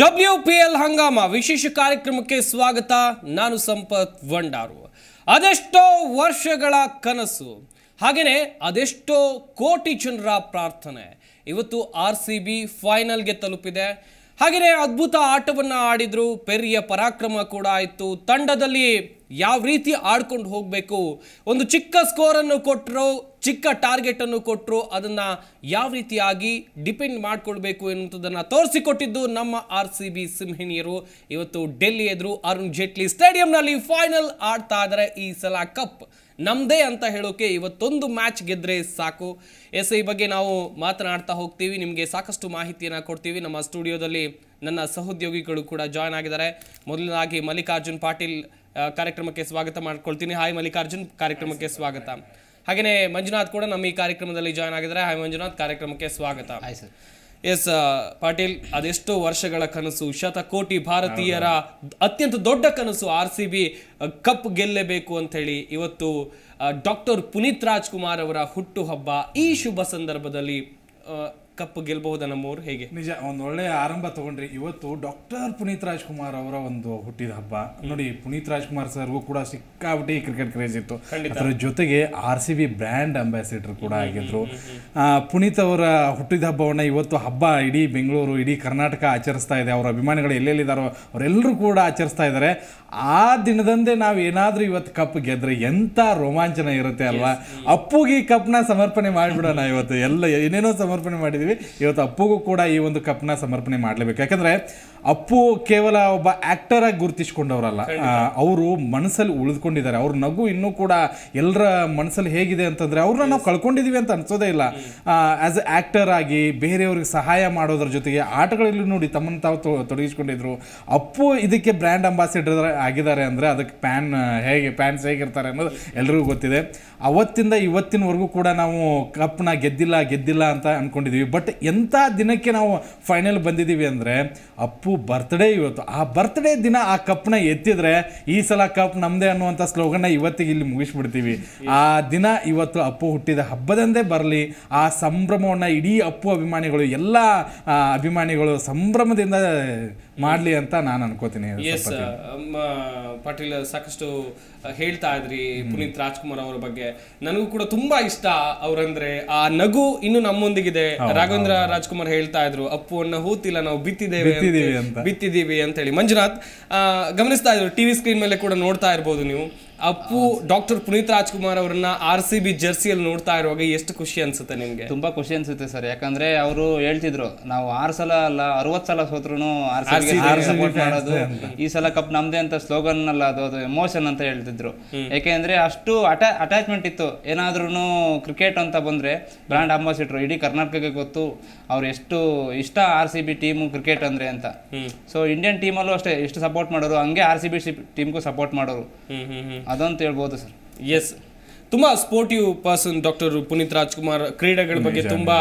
W P L ಹಂಗಾಮ ವಿಶೇಷ ಕಾರ್ಯಕ್ರಮಕ್ಕೆ ಸ್ವಾಗತ ನಾನು ಸಂಪತ್ ವಂಡಾರು ಅದೆಷ್ಟೋ ವರ್ಷಗಳ ಕನಸು ಹಾಗೆಯೇ ಅದೆಷ್ಟೋ ಕೋಟಿ ಜನರ ಪ್ರಾರ್ಥನೆ ಇವತ್ತು ಆರ್ ಸಿ ಬಿ ಫೈನಲ್ಗೆ ತಲುಪಿದೆ ಹಾಗೆಯೇ ಅದ್ಭುತ ಆಟವನ್ನು ಆಡಿದರು ಪೆರಿಯ ಪರಾಕ್ರಮ ಕೂಡ ಆಯಿತು ತಂಡದಲ್ಲಿ ಯಾವ ರೀತಿ ಆಡ್ಕೊಂಡು ಹೋಗಬೇಕು ಒಂದು ಚಿಕ್ಕ ಸ್ಕೋರನ್ನು ಕೊಟ್ಟರು ಚಿಕ್ಕ ಟಾರ್ಗೆಟನ್ನು ಕೊಟ್ಟರು ಅದನ್ನು ಯಾವ ರೀತಿಯಾಗಿ ಡಿಪೆಂಡ್ ಮಾಡಿಕೊಳ್ಬೇಕು ಎನ್ನುವಂಥದ್ದನ್ನು ತೋರಿಸಿಕೊಟ್ಟಿದ್ದು ನಮ್ಮ ಆರ್ ಸಿ ಬಿ ಸಿಂಹಿಣಿಯರು ಇವತ್ತು ಡೆಲ್ಲಿ ಎದುರು ಅರುಣ್ ಜೇಟ್ಲಿ ಸ್ಟೇಡಿಯಂನಲ್ಲಿ ಫೈನಲ್ ಆಡ್ತಾ ಇದ್ದಾರೆ ಈ ಸಲ ಕಪ್ ನಮ್ಮದೇ ಅಂತ ಹೇಳೋಕೆ ಇವತ್ತೊಂದು ಮ್ಯಾಚ್ ಗೆದ್ದರೆ ಸಾಕು ಎಸ್ ಈ ಬಗ್ಗೆ ನಾವು ಮಾತನಾಡ್ತಾ ಹೋಗ್ತೀವಿ ನಿಮಗೆ ಸಾಕಷ್ಟು ಮಾಹಿತಿಯನ್ನು ಕೊಡ್ತೀವಿ ನಮ್ಮ ಸ್ಟುಡಿಯೋದಲ್ಲಿ ನನ್ನ ಸಹೋದ್ಯೋಗಿಗಳು ಕೂಡ ಜಾಯ್ನ್ ಆಗಿದ್ದಾರೆ ಮೊದಲನಾಗಿ ಮಲ್ಲಿಕಾರ್ಜುನ್ ಪಾಟೀಲ್ ಕಾರ್ಯಕ್ರಮಕ್ಕೆ ಸ್ವಾಗತ ಮಾಡ್ಕೊಳ್ತೀನಿ ಹಾಯ್ ಮಲ್ಲಿಕಾರ್ಜುನ್ ಕಾರ್ಯಕ್ರಮಕ್ಕೆ ಸ್ವಾಗತ ಹಾಗೆಯೇ ಮಂಜುನಾಥ್ ಕೂಡ ನಮ್ಮ ಈ ಕಾರ್ಯಕ್ರಮದಲ್ಲಿ ಜಾಯ್ನ್ ಆಗಿದ್ದಾರೆ ಹಾಯ್ ಮಂಜುನಾಥ್ ಕಾರ್ಯಕ್ರಮಕ್ಕೆ ಸ್ವಾಗತ ಹಾಯ್ ಸರ್ ಎಸ್ ಪಾಟೀಲ್ ಅದೆಷ್ಟೋ ವರ್ಷಗಳ ಕನಸು ಶತಕೋಟಿ ಭಾರತೀಯರ ಅತ್ಯಂತ ದೊಡ್ಡ ಕನಸು ಆರ್ ಸಿ ಬಿ ಕಪ್ ಗೆಲ್ಲಬೇಕು ಅಂತ ಹೇಳಿ ಇವತ್ತು ಡಾಕ್ಟರ್ ಪುನೀತ್ ರಾಜ್ಕುಮಾರ್ ಅವರ ಹುಟ್ಟುಹಬ್ಬ ಈ ಶುಭ ಸಂದರ್ಭದಲ್ಲಿ ಕಪ್ ಗೆಲ್ಬಹುದು ನಮ್ಮವರು ಹೇಗೆ ನಿಜ ಒಂದು ಒಳ್ಳೆಯ ಆರಂಭ ತಗೊಂಡ್ರಿ ಇವತ್ತು ಡಾಕ್ಟರ್ ಪುನೀತ್ ರಾಜ್ಕುಮಾರ್ ಅವರ ಒಂದು ಹುಟ್ಟಿದ ಹಬ್ಬ ನೋಡಿ ಪುನೀತ್ ರಾಜ್ಕುಮಾರ್ ಸರ್ ಕೂಡ ಸಿಕ್ಕಾಬಿಟ್ಟು ಕ್ರಿಕೆಟ್ ಕ್ರೇಜ್ ಇತ್ತು ಅದರ ಜೊತೆಗೆ R C B brand ambassador ಕೂಡ ಆಗಿದ್ರು ಪುನೀತ್ ಅವರ ಹುಟ್ಟಿದ ಹಬ್ಬವನ್ನ ಇವತ್ತು ಹಬ್ಬ ಇಡೀ ಬೆಂಗಳೂರು ಇಡೀ ಕರ್ನಾಟಕ ಆಚರಿಸ್ತಾ ಇದೆ ಅವರ ಅಭಿಮಾನಿಗಳು ಎಲ್ಲೆಲ್ಲಿದ್ದಾರೋ ಅವರೆಲ್ಲರೂ ಕೂಡ ಆಚರಿಸ್ತಾ ಇದ್ದಾರೆ ಆ ದಿನದಂದೇ ನಾವು ಏನಾದರೂ ಇವತ್ತು ಕಪ್ ಗೆದ್ರೆ ಎಂತ ರೋಮಾಂಚನ ಇರುತ್ತೆ ಅಲ್ವಾ ಅಪ್ಪುಗೆ ಕಪ್ನ ಸಮರ್ಪಣೆ ಮಾಡಿಬಿಡೋಣ ಇವತ್ತು ಎಲ್ಲ ಏನೇನೋ ಸಮರ್ಪಣೆ ಮಾಡಿದ್ವಿ ಇವತ್ತು ಅಪ್ಪುಗೂ ಕೂಡ ಈ ಒಂದು ಕಪ್ನ ಸಮರ್ಪಣೆ ಮಾಡಲೇಬೇಕು ಯಾಕಂದ್ರೆ ಅಪ್ಪು ಕೇವಲ ಒಬ್ಬ ಆಕ್ಟರ್ ಆಗಿ ಗುರುತಿಸ್ಕೊಂಡವ್ರಲ್ಲ ಅವರು ಮನಸ್ಸಲ್ಲಿ ಉಳಿದುಕೊಂಡಿದ್ದಾರೆ ಅವ್ರ ನಗು ಇನ್ನೂ ಕೂಡ ಎಲ್ಲರ ಮನಸ್ಸಲ್ಲಿ ಹೇಗಿದೆ ಅಂತಂದರೆ ಅವ್ರನ್ನ ನಾವು ಕಳ್ಕೊಂಡಿದ್ದೀವಿ ಅಂತ ಅನ್ಸೋದೇ ಇಲ್ಲ ಆ್ಯಸ್ ಎ ಆ್ಯಕ್ಟರ್ ಆಗಿ ಬೇರೆಯವ್ರಿಗೆ ಸಹಾಯ ಮಾಡೋದ್ರ ಜೊತೆಗೆ ಆಟಗಳಲ್ಲಿ ನೋಡಿ ತಮ್ಮನ್ನು ತಾವು ತೊಡಗಿಸ್ಕೊಂಡಿದ್ರು ಅಪ್ಪು ಇದಕ್ಕೆ ಬ್ರ್ಯಾಂಡ್ ಅಂಬಾಸಿಡರ್ ಆಗಿದ್ದಾರೆ ಅಂದರೆ ಅದಕ್ಕೆ ಪ್ಯಾನ್ ಹೇಗೆ ಪ್ಯಾನ್ಸ್ ಹೇಗಿರ್ತಾರೆ ಅನ್ನೋದು ಎಲ್ರಿಗೂ ಗೊತ್ತಿದೆ ಅವತ್ತಿಂದ ಇವತ್ತಿನವರೆಗೂ ಕೂಡ ನಾವು ಕಪ್ನ ಗೆದ್ದಿಲ್ಲ ಗೆದ್ದಿಲ್ಲ ಅಂತ ಅಂದ್ಕೊಂಡಿದ್ದೀವಿ ಬಟ್ ಎಂಥ ದಿನಕ್ಕೆ ನಾವು ಫೈನಲ್ ಬಂದಿದ್ದೀವಿ ಅಂದರೆ ಅಪ್ಪು ಟಿಪ್ಪು ಬರ್ತ್ಡೇ ಇವತ್ತು ಆ ಬರ್ತ್ಡೇ ದಿನ ಆ ಕಪ್ನ ಎತ್ತಿದ್ರೆ ಈ ಸಲ ಕಪ್ ನಮ್ಮದೇ ಅನ್ನುವಂಥ ಸ್ಲೋಗನ್ನ ಇವತ್ತಿಗೆ ಇಲ್ಲಿ ಮುಗಿಸ್ಬಿಡ್ತೀವಿ ಆ ದಿನ ಇವತ್ತು ಅಪ್ಪು ಹುಟ್ಟಿದ ಹಬ್ಬದಂದೇ ಬರಲಿ ಆ ಸಂಭ್ರಮವನ್ನು ಇಡೀ ಅಪ್ಪು ಅಭಿಮಾನಿಗಳು ಎಲ್ಲ ಅಭಿಮಾನಿಗಳು ಸಂಭ್ರಮದಿಂದ ಮಾಡಲಿ ಅಂತ ನಾನು ಅನ್ಕೋತೀನಿ ಎಸ್ ಪಾಟೀಲ್ ಸಾಕಷ್ಟು ಹೇಳ್ತಾ ಇದ್ರಿ ಪುನೀತ್ ರಾಜ್ಕುಮಾರ್ ಅವರ ಬಗ್ಗೆ ನನಗೂ ಕೂಡ ತುಂಬಾ ಇಷ್ಟ ಅವರಂದ್ರೆ ಆ ನಗು ಇನ್ನು ನಮ್ಮೊಂದಿಗಿದೆ ರಾಘವೇಂದ್ರ ರಾಜ್ಕುಮಾರ್ ಹೇಳ್ತಾ ಇದ್ರು ಅಪ್ಪುವನ್ನ ಹೂತಿಲ್ಲ ನಾವು ಬಿತ್ತಿದ್ದೇವೆ ಬಿತ್ತಿದೀವಿ ಅಂತ ಹೇಳಿ ಮಂಜುನಾಥ್ ಗಮನಿಸ್ತಾ ಇದ್ರು ಟಿವಿ ಸ್ಕ್ರೀನ್ ಮೇಲೆ ಕೂಡ ನೋಡ್ತಾ ಇರ್ಬೋದು ನೀವು ಅಪ್ಪು ಡಾಕ್ಟರ್ ಪುನೀತ್ ರಾಜ್ಕುಮಾರ್ ಅವರನ್ನ ಆರ್ ಸಿ ಬಿ ಜರ್ಸಿಯಲ್ಲಿ ನೋಡ್ತಾ ಇರುವಾಗ ಎಷ್ಟು ಖುಷಿ ಅನ್ಸುತ್ತೆ ನಿಮ್ಗೆ ತುಂಬಾ ಖುಷಿ ಅನ್ಸುತ್ತೆ ಸರ್ ಯಾಕಂದ್ರೆ ಅವರು ಹೇಳ್ತಿದ್ರು ನಾವು ಆರ್ ಸಲ ಅಲ್ಲ ಅರವತ್ ಸಲ ಸೋತ್ರು ಮಾಡೋದು ಈ ಸಲ ಕಪ್ ನಮ್ದೇ ಅಂತ ಸ್ಲೋಗನ್ ಅಲ್ಲ ಅದು ಅದು ಎಮೋಷನ್ ಅಂತ ಹೇಳ್ತಿದ್ರು ಯಾಕೆಂದ್ರೆ ಅಷ್ಟು ಅಟ್ಯಾ ಅಟ್ಯಾಚ್ಮೆಂಟ್ ಇತ್ತು ಏನಾದ್ರೂ ಕ್ರಿಕೆಟ್ ಅಂತ ಬಂದ್ರೆ ಬ್ರಾಂಡ್ ಅಂಬಾಸಿಡರ್ ಇಡೀ ಕರ್ನಾಟಕಕ್ಕೆ ಗೊತ್ತು ಅವ್ರು ಎಷ್ಟು ಇಷ್ಟ R C B team cricket ಅಂದ್ರೆ ಅಂತ ಸೊ ಇಂಡಿಯನ್ ಟೀಮಲ್ಲೂ ಅಷ್ಟೇ ಎಷ್ಟು ಸಪೋರ್ಟ್ ಮಾಡೋರು ಹಂಗೆ ಆರ್ ಸಿ ಬಿ ಟೀಮ್ಗೂ ಸಪೋರ್ಟ್ ಮಾಡೋರು ಅದಂತ ಹೇಳ್ಬೋದು ಸರ್ ಎಸ್ ತುಂಬಾ sportive person doctor Puneeth Rajkumar ಕ್ರೀಡೆಗಳ ಬಗ್ಗೆ ತುಂಬಾ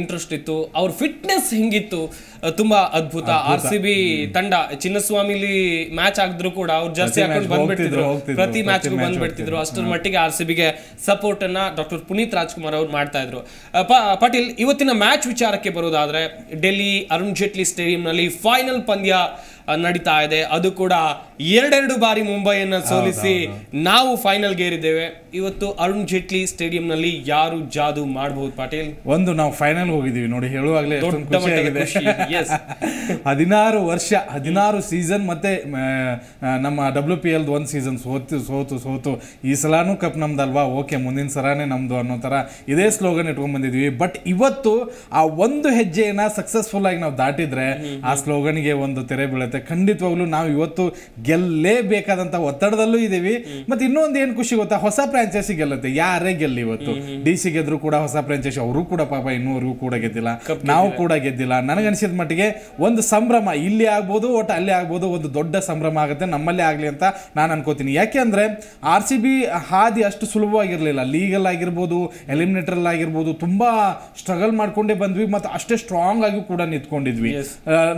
ಇಂಟ್ರೆಸ್ಟ್ ಇತ್ತು ಅವ್ರ ಫಿಟ್ನೆಸ್ ಹಿಂಗಿತ್ತು ತುಂಬಾ ಅದ್ಭುತ ಆರ್ ಸಿ ಬಿ ತಂಡ ಚಿನ್ನಸ್ವಾಮಿಲಿ ಮ್ಯಾಚ್ ಆಗಿದ್ರು ಕೂಡ ಅವ್ರು ಜರ್ಸಿ ಹಾಕೊಂಡು ಬಂದ್ಬಿಡ್ತಿದ್ರು ಪ್ರತಿ ಮ್ಯಾಚ್ ಬಂದ್ಬಿಡ್ತಿದ್ರು ಅಷ್ಟರ ಮಟ್ಟಿಗೆ ಆರ್ ಸಿ ಬಿಗೆ ಸಪೋರ್ಟ್ ಅನ್ನ ಡಾಕ್ಟರ್ ಪುನೀತ್ ರಾಜ್ಕುಮಾರ್ ಅವ್ರು ಮಾಡ್ತಾ ಇದ್ರು ಪಾಟೀಲ್ ಇವತ್ತಿನ ಮ್ಯಾಚ್ ವಿಚಾರಕ್ಕೆ ಬರೋದಾದ್ರೆ ಡೆಲ್ಲಿ ಅರುಣ್ ಜೇಟ್ಲಿ ಸ್ಟೇಡಿಯಂನಲ್ಲಿ ಫೈನಲ್ ಪಂದ್ಯ ನಡೀತಾ ಇದೆ ಅದು ಕೂಡ ಎರಡೆರಡು ಬಾರಿ ಮುಂಬೈಯನ್ನು ಸೋಲಿಸಿ ನಾವು ಫೈನಲ್ ಗೇರಿದ್ದೇವೆ ಇವತ್ತು ಅರುಣ್ ಜೇಟ್ಲಿ ಸ್ಟೇಡಿಯಂ ನಲ್ಲಿ ಯಾರು ಜಾದು ಮಾಡಬಹುದು ಪಾಟೀಲ್ ಒಂದು ನಾವು ಫೈನಲ್ ಹೋಗಿದೀವಿ ನೋಡಿ ಹೇಳುವಾಗಲೇ ಹದಿನಾರು ವರ್ಷ ಹದಿನಾರು ಸೀಸನ್ ಮತ್ತೆ ನಮ್ಮ ಡಬ್ಲ್ಯೂ ಪಿ ಎಲ್ ಒಂದು ಸೀಸನ್ ಸೋತು ಸೋತು ಸೋತು ಈ ಸಲಾನು ಕಪ್ ನಮ್ದಲ್ವಾ ಓಕೆ ಮುಂದಿನ ಸಲನೇ ನಮ್ಮದು ಅನ್ನೋ ತರ ಇದೇ ಸ್ಲೋಗನ್ ಇಟ್ಕೊಂಡ್ ಬಂದಿದ್ವಿ ಬಟ್ ಇವತ್ತು ಆ ಒಂದು ಹೆಜ್ಜೆಯನ್ನ ಸಕ್ಸಸ್ಫುಲ್ ಆಗಿ ನಾವು ದಾಟಿದ್ರೆ ಆ ಸ್ಲೋಗನ್ಗೆ ಒಂದು ತೆರೆ ಬೀಳುತ್ತೆ ಅನಿಸುತ್ತೆ ಖಂಡಿತವಾಗ್ಲೂ ನಾವು ಇವತ್ತು ಬೇಕಾದಂತಹ ಒತ್ತಡದಲ್ಲೂ ಇದ್ದೀವಿ ಮತ್ತೆ ಇನ್ನೊಂದು ಏನು ಖುಷಿ ಗೊತ್ತಾ ಹೊಸ ಫ್ರಾಂಚೈಸಿ ಗೆಲ್ಲುತ್ತೆ ಯಾರೇ ಗೆಲ್ಲ ಇವತ್ತು ಡಿ ಸಿ ಗೆದ್ರು ಕೂಡ ಹೊಸ ಫ್ರಾಂಚೈಸಿ ಅವರು ಕೂಡ ಪಾಪ ಇನ್ನೂವರೆಗೂ ಕೂಡ ಗೆದ್ದಿಲ್ಲ ನಾವು ಕೂಡ ಗೆದ್ದಿಲ್ಲ ನನಗನ್ಸಿದ ಮಟ್ಟಿಗೆ ಒಂದು ಸಂಭ್ರಮ ಇಲ್ಲಿ ಆಗ್ಬೋದು ಒಟ್ಟು ಅಲ್ಲೇ ಆಗ್ಬೋದು ಒಂದು ದೊಡ್ಡ ಸಂಭ್ರಮ ಆಗುತ್ತೆ ನಮ್ಮಲ್ಲೇ ಆಗಲಿ ಅಂತ ನಾನು ಅನ್ಕೋತೀನಿ ಯಾಕೆ ಅಂದ್ರೆ ಆರ್ ಸಿ ಬಿ ಹಾದಿ ಅಷ್ಟು ಸುಲಭವಾಗಿರ್ಲಿಲ್ಲ ಲೀಗಲ್ ಆಗಿರ್ಬೋದು ಎಲಿಮಿನೇಟರ್ ಆಗಿರ್ಬೋದು ತುಂಬಾ ಸ್ಟ್ರಗಲ್ ಮಾಡ್ಕೊಂಡೇ ಬಂದ್ವಿ ಮತ್ತೆ ಅಷ್ಟೇ ಸ್ಟ್ರಾಂಗ್ ಆಗಿ ಕೂಡ ನಿಂತ್ಕೊಂಡಿದ್ವಿ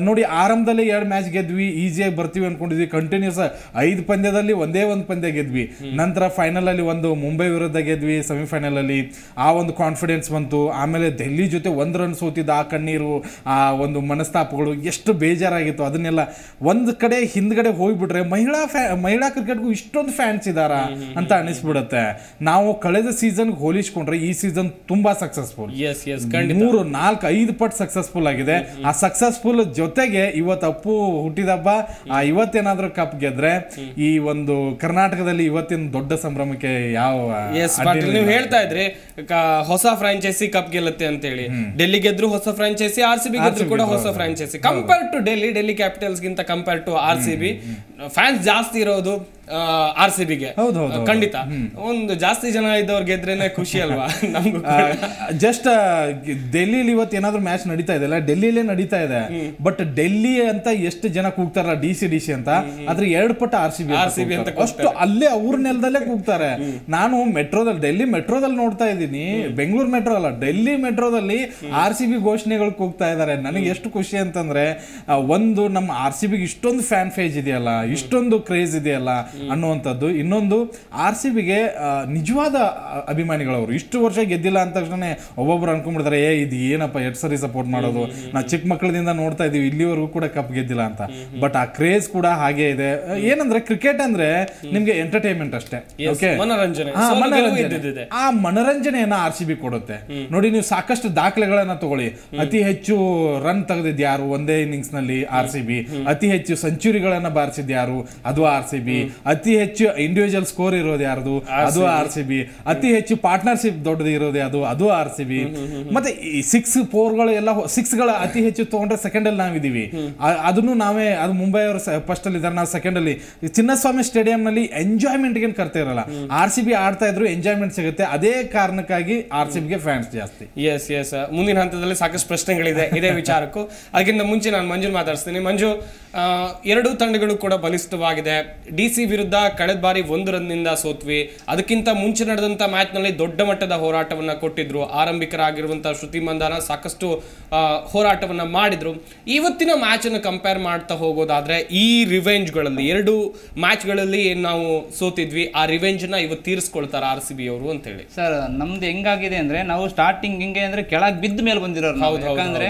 ನೋಡಿ ಆರಂಭದಲ್ಲಿ ಎರಡು ಮ್ಯಾಚ್ ಗೆದ್ದು ಗೆದ್ವಿ ಈಸಿಯಾಗಿ ಬರ್ತೀವಿ ಅನ್ಕೊಂಡಿದ್ವಿ ಕಂಟಿನ್ಯೂಸ್ ಐದು ಪಂದ್ಯದಲ್ಲಿ ಒಂದೇ ಒಂದು ಪಂದ್ಯ ಗೆದ್ವಿ ನಂತರ ಫೈನಲ್ ಅಲ್ಲಿ ಒಂದು ಮುಂಬೈ ವಿರುದ್ಧ ಗೆದ್ವಿ ಸೆಮಿಫೈನಲ್ ಅಲ್ಲಿ ಆ ಒಂದು ಕಾನ್ಫಿಡೆನ್ಸ್ ಬಂತು ಆಮೇಲೆ ದೆಹಲಿ ಜೊತೆ ಒಂದು ರನ್ ಸೋತಿದ್ದ ಆ ಕಣ್ಣೀರು ಆ ಒಂದು ಮನಸ್ತಾಪಗಳು ಎಷ್ಟು ಬೇಜಾರಾಗಿತ್ತು ಅದನ್ನೆಲ್ಲ ಒಂದ್ ಕಡೆ ಹಿಂದ್ಗಡೆ ಹೋಗ್ಬಿಟ್ರೆ ಮಹಿಳಾ ಫ್ಯಾ ಮಹಿಳಾ ಕ್ರಿಕೆಟ್ಗೂ ಇಷ್ಟೊಂದು ಫ್ಯಾನ್ಸ್ ಇದಾರ ಅಂತ ಅನಿಸ್ಬಿಡುತ್ತೆ ನಾವು ಕಳೆದ ಸೀಸನ್ ಹೋಲಿಸ್ಕೊಂಡ್ರೆ ಈ ಸೀಸನ್ ತುಂಬಾ ಸಕ್ಸಸ್ಫುಲ್ ಮೂರು ನಾಲ್ಕು ಐದು ಪಟ್ ಸಕ್ಸಸ್ಫುಲ್ ಆಗಿದೆ ಆ ಸಕ್ಸಸ್ಫುಲ್ ಜೊತೆಗೆ ಇವತ್ತು ಅಪ್ಪು ಹುಟ್ಟಿದಬ್ಬ ಆ ಇವತ್ತೇನಾದ್ರೂ ಕಪ್ ಗೆದ್ರೆ ಈ ಒಂದು ಕರ್ನಾಟಕದಲ್ಲಿ ಇವತ್ತಿನ ದೊಡ್ಡ ಸಂಭ್ರಮಕ್ಕೆ ಯಾವ ನೀವು ಹೇಳ್ತಾ ಇದ್ರಿ ಹೊಸ ಫ್ರಾಂಚೈಸಿ ಕಪ್ ಗೆಲ್ಲತ್ತೆ ಅಂತ ಹೇಳಿ ಡೆಲ್ಲಿ ಗೆದ್ರು ಹೊಸ ಫ್ರಾಂಚೈಸಿ ಆರ್ ಸಿ ಬಿ ಗೆದ್ರು ಕೂಡ ಹೊಸ franchise compare to Delhi Delhi capitals ಗಿಂತ compare to R C B fans ಜಾಸ್ತಿ ಇರೋದು ಆರ್ ಸಿ ಬಿಗೆ ಖಂಡಿತ ಒಂದು ಜಾಸ್ತಿ ಜನ ಇದ್ದವ್ರು ಗೆದ್ರೇನೆ ಖುಷಿ ಅಲ್ವಾ ಜಸ್ಟ್ ಡೆಲ್ಲಿಲಿ ಇವತ್ತು ಏನಾದ್ರು ಮ್ಯಾಚ್ ನಡೀತಾ ಇದೆ ಅಲ್ಲ ಡೆಲ್ಲಿಲೇ ನಡೀತಾ ಇದೆ ಬಟ್ ಡೆಲ್ಲಿ ಅಂತ ಎಷ್ಟು ಜನ ಕೂಗ್ತಾರಲ್ಲ ಡಿ ಸಿ ಡಿ ಸಿ ಅಂತ ಆದ್ರೆ ಎರಡು ಪಟ್ಟ R C B R C B ಅಂತ ಅಷ್ಟು ಅಲ್ಲೇ ಅವ್ರ ನೆಲದಲ್ಲೇ ಕೂಗ್ತಾರೆ ನಾನು ಮೆಟ್ರೋದಲ್ಲಿ ಡೆಲ್ಲಿ ಮೆಟ್ರೋದಲ್ಲಿ ನೋಡ್ತಾ ಇದ್ದೀನಿ ಬೆಂಗಳೂರು ಮೆಟ್ರೋ ಅಲ್ಲ ಡೆಲ್ಲಿ ಮೆಟ್ರೋದಲ್ಲಿ ಆರ್ ಸಿ ಬಿ ಘೋಷಣೆಗಳು ಕೂಗ್ತಾ ಇದ್ದಾರೆ ನನಗೆ ಎಷ್ಟು ಖುಷಿ ಅಂತಂದ್ರೆ ಒಂದು ನಮ್ಮ ಆರ್ ಸಿ ಬಿ ಇಷ್ಟೊಂದು ಫ್ಯಾನ್ ಫೇಜ್ ಇದೆಯಲ್ಲ ಇಷ್ಟೊಂದು ಕ್ರೇಜ್ ಇದೆಯಲ್ಲ ಅನ್ನುವಂಥದ್ದು ಇನ್ನೊಂದು ಆರ್ ಸಿ ಬಿಗೆ ನಿಜವಾದ ಅಭಿಮಾನಿಗಳವರು ಇಷ್ಟು ವರ್ಷ ಗೆದ್ದಿಲ್ಲ ಅಂದ ತಕ್ಷಣ ಒಬ್ಬೊಬ್ರು ಅನ್ಕೊಂಡ್ಬಿಡ್ತಾರೆ ಏ ಇದು ಏನಪ್ಪ ಎರಡ್ ಸರಿ ಸಪೋರ್ಟ್ ಮಾಡೋದು ನಾ ಚಿಕ್ಕ ಮಕ್ಕಳಿಂದ ನೋಡ್ತಾ ಇದೀವಿ ಇಲ್ಲಿವರೆಗೂ ಕೂಡ ಕಪ್ ಗೆದ್ದಿಲ್ಲ ಅಂತ ಬಟ್ ಆ ಕ್ರೇಜ್ ಕೂಡ ಹಾಗೆ ಇದೆ ಏನಂದ್ರೆ ಕ್ರಿಕೆಟ್ ಅಂದ್ರೆ ನಿಮ್ಗೆ ಎಂಟರ್ಟೈನ್ಮೆಂಟ್ ಅಷ್ಟೇ ಓಕೆ ಆ ಮನೋರಂಜನೆಯನ್ನ ಆರ್ ಸಿ ಬಿ ಕೊಡುತ್ತೆ ನೋಡಿ ನೀವು ಸಾಕಷ್ಟು ದಾಖಲೆಗಳನ್ನ ತಗೊಳ್ಳಿ ಅತಿ ಹೆಚ್ಚು ರನ್ ತೆಗೆದಿದ್ ಯಾರು ಒಂದೇ ಇನ್ನಿಂಗ್ಸ್ ನಲ್ಲಿ ಆರ್ ಸಿ ಬಿ ಅತಿ ಹೆಚ್ಚು ಸೆಂಚುರಿಗಳನ್ನ ಬಾರಿಸಿದ್ಯಾರು ಅದು ಆರ್ ಸಿ ಬಿ ಅತಿ ಹೆಚ್ಚು ಇಂಡಿವಿಜುವಲ್ ಸ್ಕೋರ್ ಇರೋದು ಯಾರ್ದು ಅದು ಆರ್ ಸಿ ಬಿ ಅತಿ ಹೆಚ್ಚು ಪಾರ್ಟ್ನರ್ಶಿಪ್ ದೊಡ್ಡದು ಇರೋದು ಅದು ಅದು ಆರ್ ಸಿ ಬಿ ಮತ್ತೆ ಈ ಸಿಕ್ಸ್ ಗಳು ಎಲ್ಲ ಸಿಕ್ಸ್ ಗಳ ಅತಿ ಹೆಚ್ಚು ತಗೊಂಡ್ರೆ ಸೆಕೆಂಡ್ ಅಲ್ಲಿ ನಾವಿದೀವಿ ಅದನ್ನು ನಾವೇ ಅದು ಮುಂಬೈ ಅವರು ಫಸ್ಟ್ ಅಲ್ಲಿ ಇದ್ದಾರೆ ನಾವು ಸೆಕೆಂಡ್ ಅಲ್ಲಿ ಚಿನ್ನಸ್ವಾಮಿ ಸ್ಟೇಡಿಯಂ ನಲ್ಲಿ ಎಂಜಾಯ್ಮೆಂಟ್ ಗೆ ಕರ್ತಾ ಇರಲ್ಲ ಆರ್ ಸಿ ಬಿ ಆಡ್ತಾ ಇದ್ರು ಎಂಜಾಯ್ಮೆಂಟ್ ಸಿಗುತ್ತೆ ಅದೇ ಕಾರಣಕ್ಕಾಗಿ ಆರ್ ಸಿ ಬಿಗೆ ಫ್ಯಾನ್ಸ್ ಜಾಸ್ತಿ ಎಸ್ ಎಸ್ ಮುಂದಿನ ಹಂತದಲ್ಲಿ ಸಾಕಷ್ಟು ಪ್ರಶ್ನೆಗಳಿದೆ ಇದೇ ವಿಚಾರಕ್ಕೂ ಅದಕ್ಕಿಂತ ಮುಂಚೆ ನಾನು ಮಂಜು ಮಾತಾಡ್ತೀನಿ ಮಂಜು ಎರಡು ತಂಡಗಳು ಕೂಡ ಬಲಿಷ್ಠವಾಗಿದೆ ಡಿ ಸಿ ವಿರುದ್ಧ ಕಳೆದ ಬಾರಿ ಒಂದು ನಿಂದ ಸೋತ್ವಿ ಅದಕ್ಕಿಂತ ಮುಂಚೆ ನಡೆದಂತ ಮ್ಯಾಚ್ ನಲ್ಲಿ ದೊಡ್ಡ ಮಟ್ಟದ ಹೋರಾಟವನ್ನ ಕೊಟ್ಟಿದ್ರು ಆರಂಭಿಕರಾಗಿರುವಂತ ಶ್ರುತಿ ಮಂದಾನ ಸಾಕಷ್ಟು ಹೋರಾಟವನ್ನ ಮಾಡಿದ್ರು ಇವತ್ತಿನ ಅನ್ನು ಕಂಪೇರ್ ಮಾಡ್ತಾ ಹೋಗೋದಾದ್ರೆ ಈ ರಿವೆಂಜ್ಗಳಲ್ಲಿ ಎರಡು ಮ್ಯಾಚ್ ಗಳಲ್ಲಿ ನಾವು ಸೋತಿದ್ವಿ ಆ ರಿವೆಂಜ್ ನ ಇವತ್ತು ತೀರಿಸ್ಕೊಳ್ತಾರೆ ಆರ್ ಸಿ ಬಿ ಅವರು ಹೇಳಿ ಸರ್ ನಮ್ದು ಹೆಂಗಾಗಿದೆ ಅಂದ್ರೆ ನಾವು ಸ್ಟಾರ್ಟಿಂಗ್ ಹೆಂಗೆ ಅಂದ್ರೆ ಕೆಳಗ್ ಬಿದ್ದ ಮೇಲೆ ಬಂದಿರೋರು ಯಾಕಂದ್ರೆ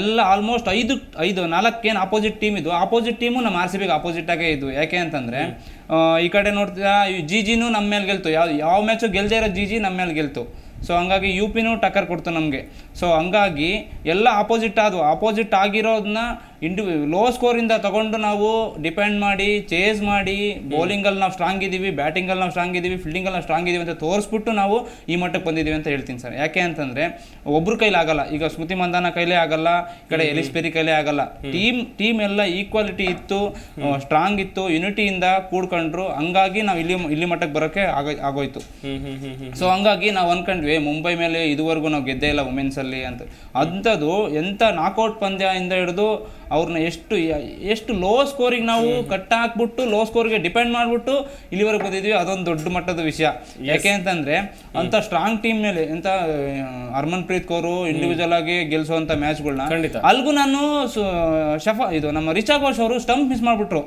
ಎಲ್ಲ ಆಲ್ಮೋಸ್ಟ್ ಐದು ಐದು ನಾಲ್ಕೇನು ಅಪೋಸಿಟ್ ಟೀಮ್ ಇದು ಅಪೋಸಿಟ್ ಟೀಮು ನಮ್ಮ ಆರ್ ಸಿ ಬಿಗೆ ಅಪೋಸಿಟ್ ಆಗೇ ಇದು ಯಾಕೆ ಅಂತಂದ್ರೆ ಈ ಕಡೆ ನೋಡ್ತಾ ಜಿ ಜಿನೂ ನಮ್ಮ ಮೇಲೆ ಗೆಲ್ತು ಯಾವ ಯಾವ ಮ್ಯಾಚು ಗೆಲ್ದೆ ಇರೋ ಜಿ ಜಿ ನಮ್ಮ ಮೇಲೆ ಗೆಲ್ತು ಸೊ ಹಂಗಾಗಿ ಯು ಪಿನೂ ಟಕ್ಕರ್ ಕೊಡ್ತು ನಮಗೆ ಸೊ ಹಂಗಾಗಿ ಎಲ್ಲ ಆಪೋಸಿಟ್ ಆದವು ಆಪೋಸಿಟ್ ಆಗಿರೋದನ್ನ ಇಂಡಿ ಲೋ ಸ್ಕೋರಿಂದ ತಗೊಂಡು ನಾವು ಡಿಪೆಂಡ್ ಮಾಡಿ ಚೇಸ್ ಮಾಡಿ ಬೌಲಿಂಗಲ್ಲಿ ನಾವು ಸ್ಟ್ರಾಂಗ್ ಇದ್ದೀವಿ ಬ್ಯಾಟಿಂಗಲ್ಲಿ ನಾವು ಸ್ಟ್ರಾಂಗ್ ಇದ್ದೀವಿ ಫೀಲ್ಡಿಂಗಲ್ಲಿ ನಾವು ಸ್ಟ್ರಾಂಗ್ ಇದ್ದೀವಿ ಅಂತ ತೋರಿಸ್ಬಿಟ್ಟು ನಾವು ಈ ಮಟ್ಟಕ್ಕೆ ಬಂದಿದ್ದೀವಿ ಅಂತ ಹೇಳ್ತೀನಿ ಸರ್ ಯಾಕೆ ಅಂತಂದರೆ ಒಬ್ಬರು ಕೈಲಿ ಆಗಲ್ಲ ಈಗ ಸ್ಮೃತಿ ಮಂದಾನ ಕೈಲೇ ಆಗಲ್ಲ ಈ ಕಡೆ ಎಲಿಸ್ ಪೆರಿ ಕೈಲೇ ಆಗಲ್ಲ ಟೀಮ್ ಟೀಮ್ ಎಲ್ಲ ಈಕ್ವಾಲಿಟಿ ಇತ್ತು ಸ್ಟ್ರಾಂಗ್ ಇತ್ತು ಯುನಿಟಿಯಿಂದ ಕೂಡ್ಕೊಂಡ್ರು ಹಂಗಾಗಿ ನಾವು ಇಲ್ಲಿ ಇಲ್ಲಿ ಮಟ್ಟಕ್ಕೆ ಬರೋಕ್ಕೆ ಆಗ ಆಗೋಯ್ತು ಸೊ ಹಂಗಾಗಿ ನಾವು ಅನ್ಕೊಂಡ್ವಿ ಮುಂಬೈ ಮೇಲೆ ಇದುವರೆಗೂ ನಾವು ಗೆದ್ದೇ ಇಲ್ಲ ವುಮೆನ್ಸಲ್ಲಿ ಅಂತ ಅಂಥದ್ದು ಎಂಥ ನಾಕೌಟ್ ಪಂದ್ಯ ಇಂದ ಹಿಡಿದು ಅವ್ರನ್ನ ಎಷ್ಟು ಎಷ್ಟು ಲೋ ಸ್ಕೋರಿಗೆ ನಾವು ಕಟ್ ಹಾಕ್ಬಿಟ್ಟು ಲೋ ಸ್ಕೋರ್ಗೆ ಡಿಪೆಂಡ್ ಮಾಡಿಬಿಟ್ಟು ಇಲ್ಲಿವರೆಗೆ ಬಂದಿದ್ವಿ ಅದೊಂದು ದೊಡ್ಡ ಮಟ್ಟದ ವಿಷಯ ಯಾಕೆ ಅಂತಂದರೆ ಅಂಥ ಸ್ಟ್ರಾಂಗ್ ಟೀಮ್ ಮೇಲೆ ಎಂತ ಹರ್ಮನ್ ಪ್ರೀತ್ ಕೌರು ಇಂಡಿವಿಜುವಲ್ ಆಗಿ ಗೆಲ್ಸುವಂಥ ಮ್ಯಾಚ್ಗಳನ್ನ ಅಲ್ಗೂ ನಾನು ಶಫ ಇದು ನಮ್ಮ ರಿಚಾ ಘೋಷ್ ಅವರು ಸ್ಟಂಪ್ ಮಿಸ್ ಮಾಡಿಬಿಟ್ರು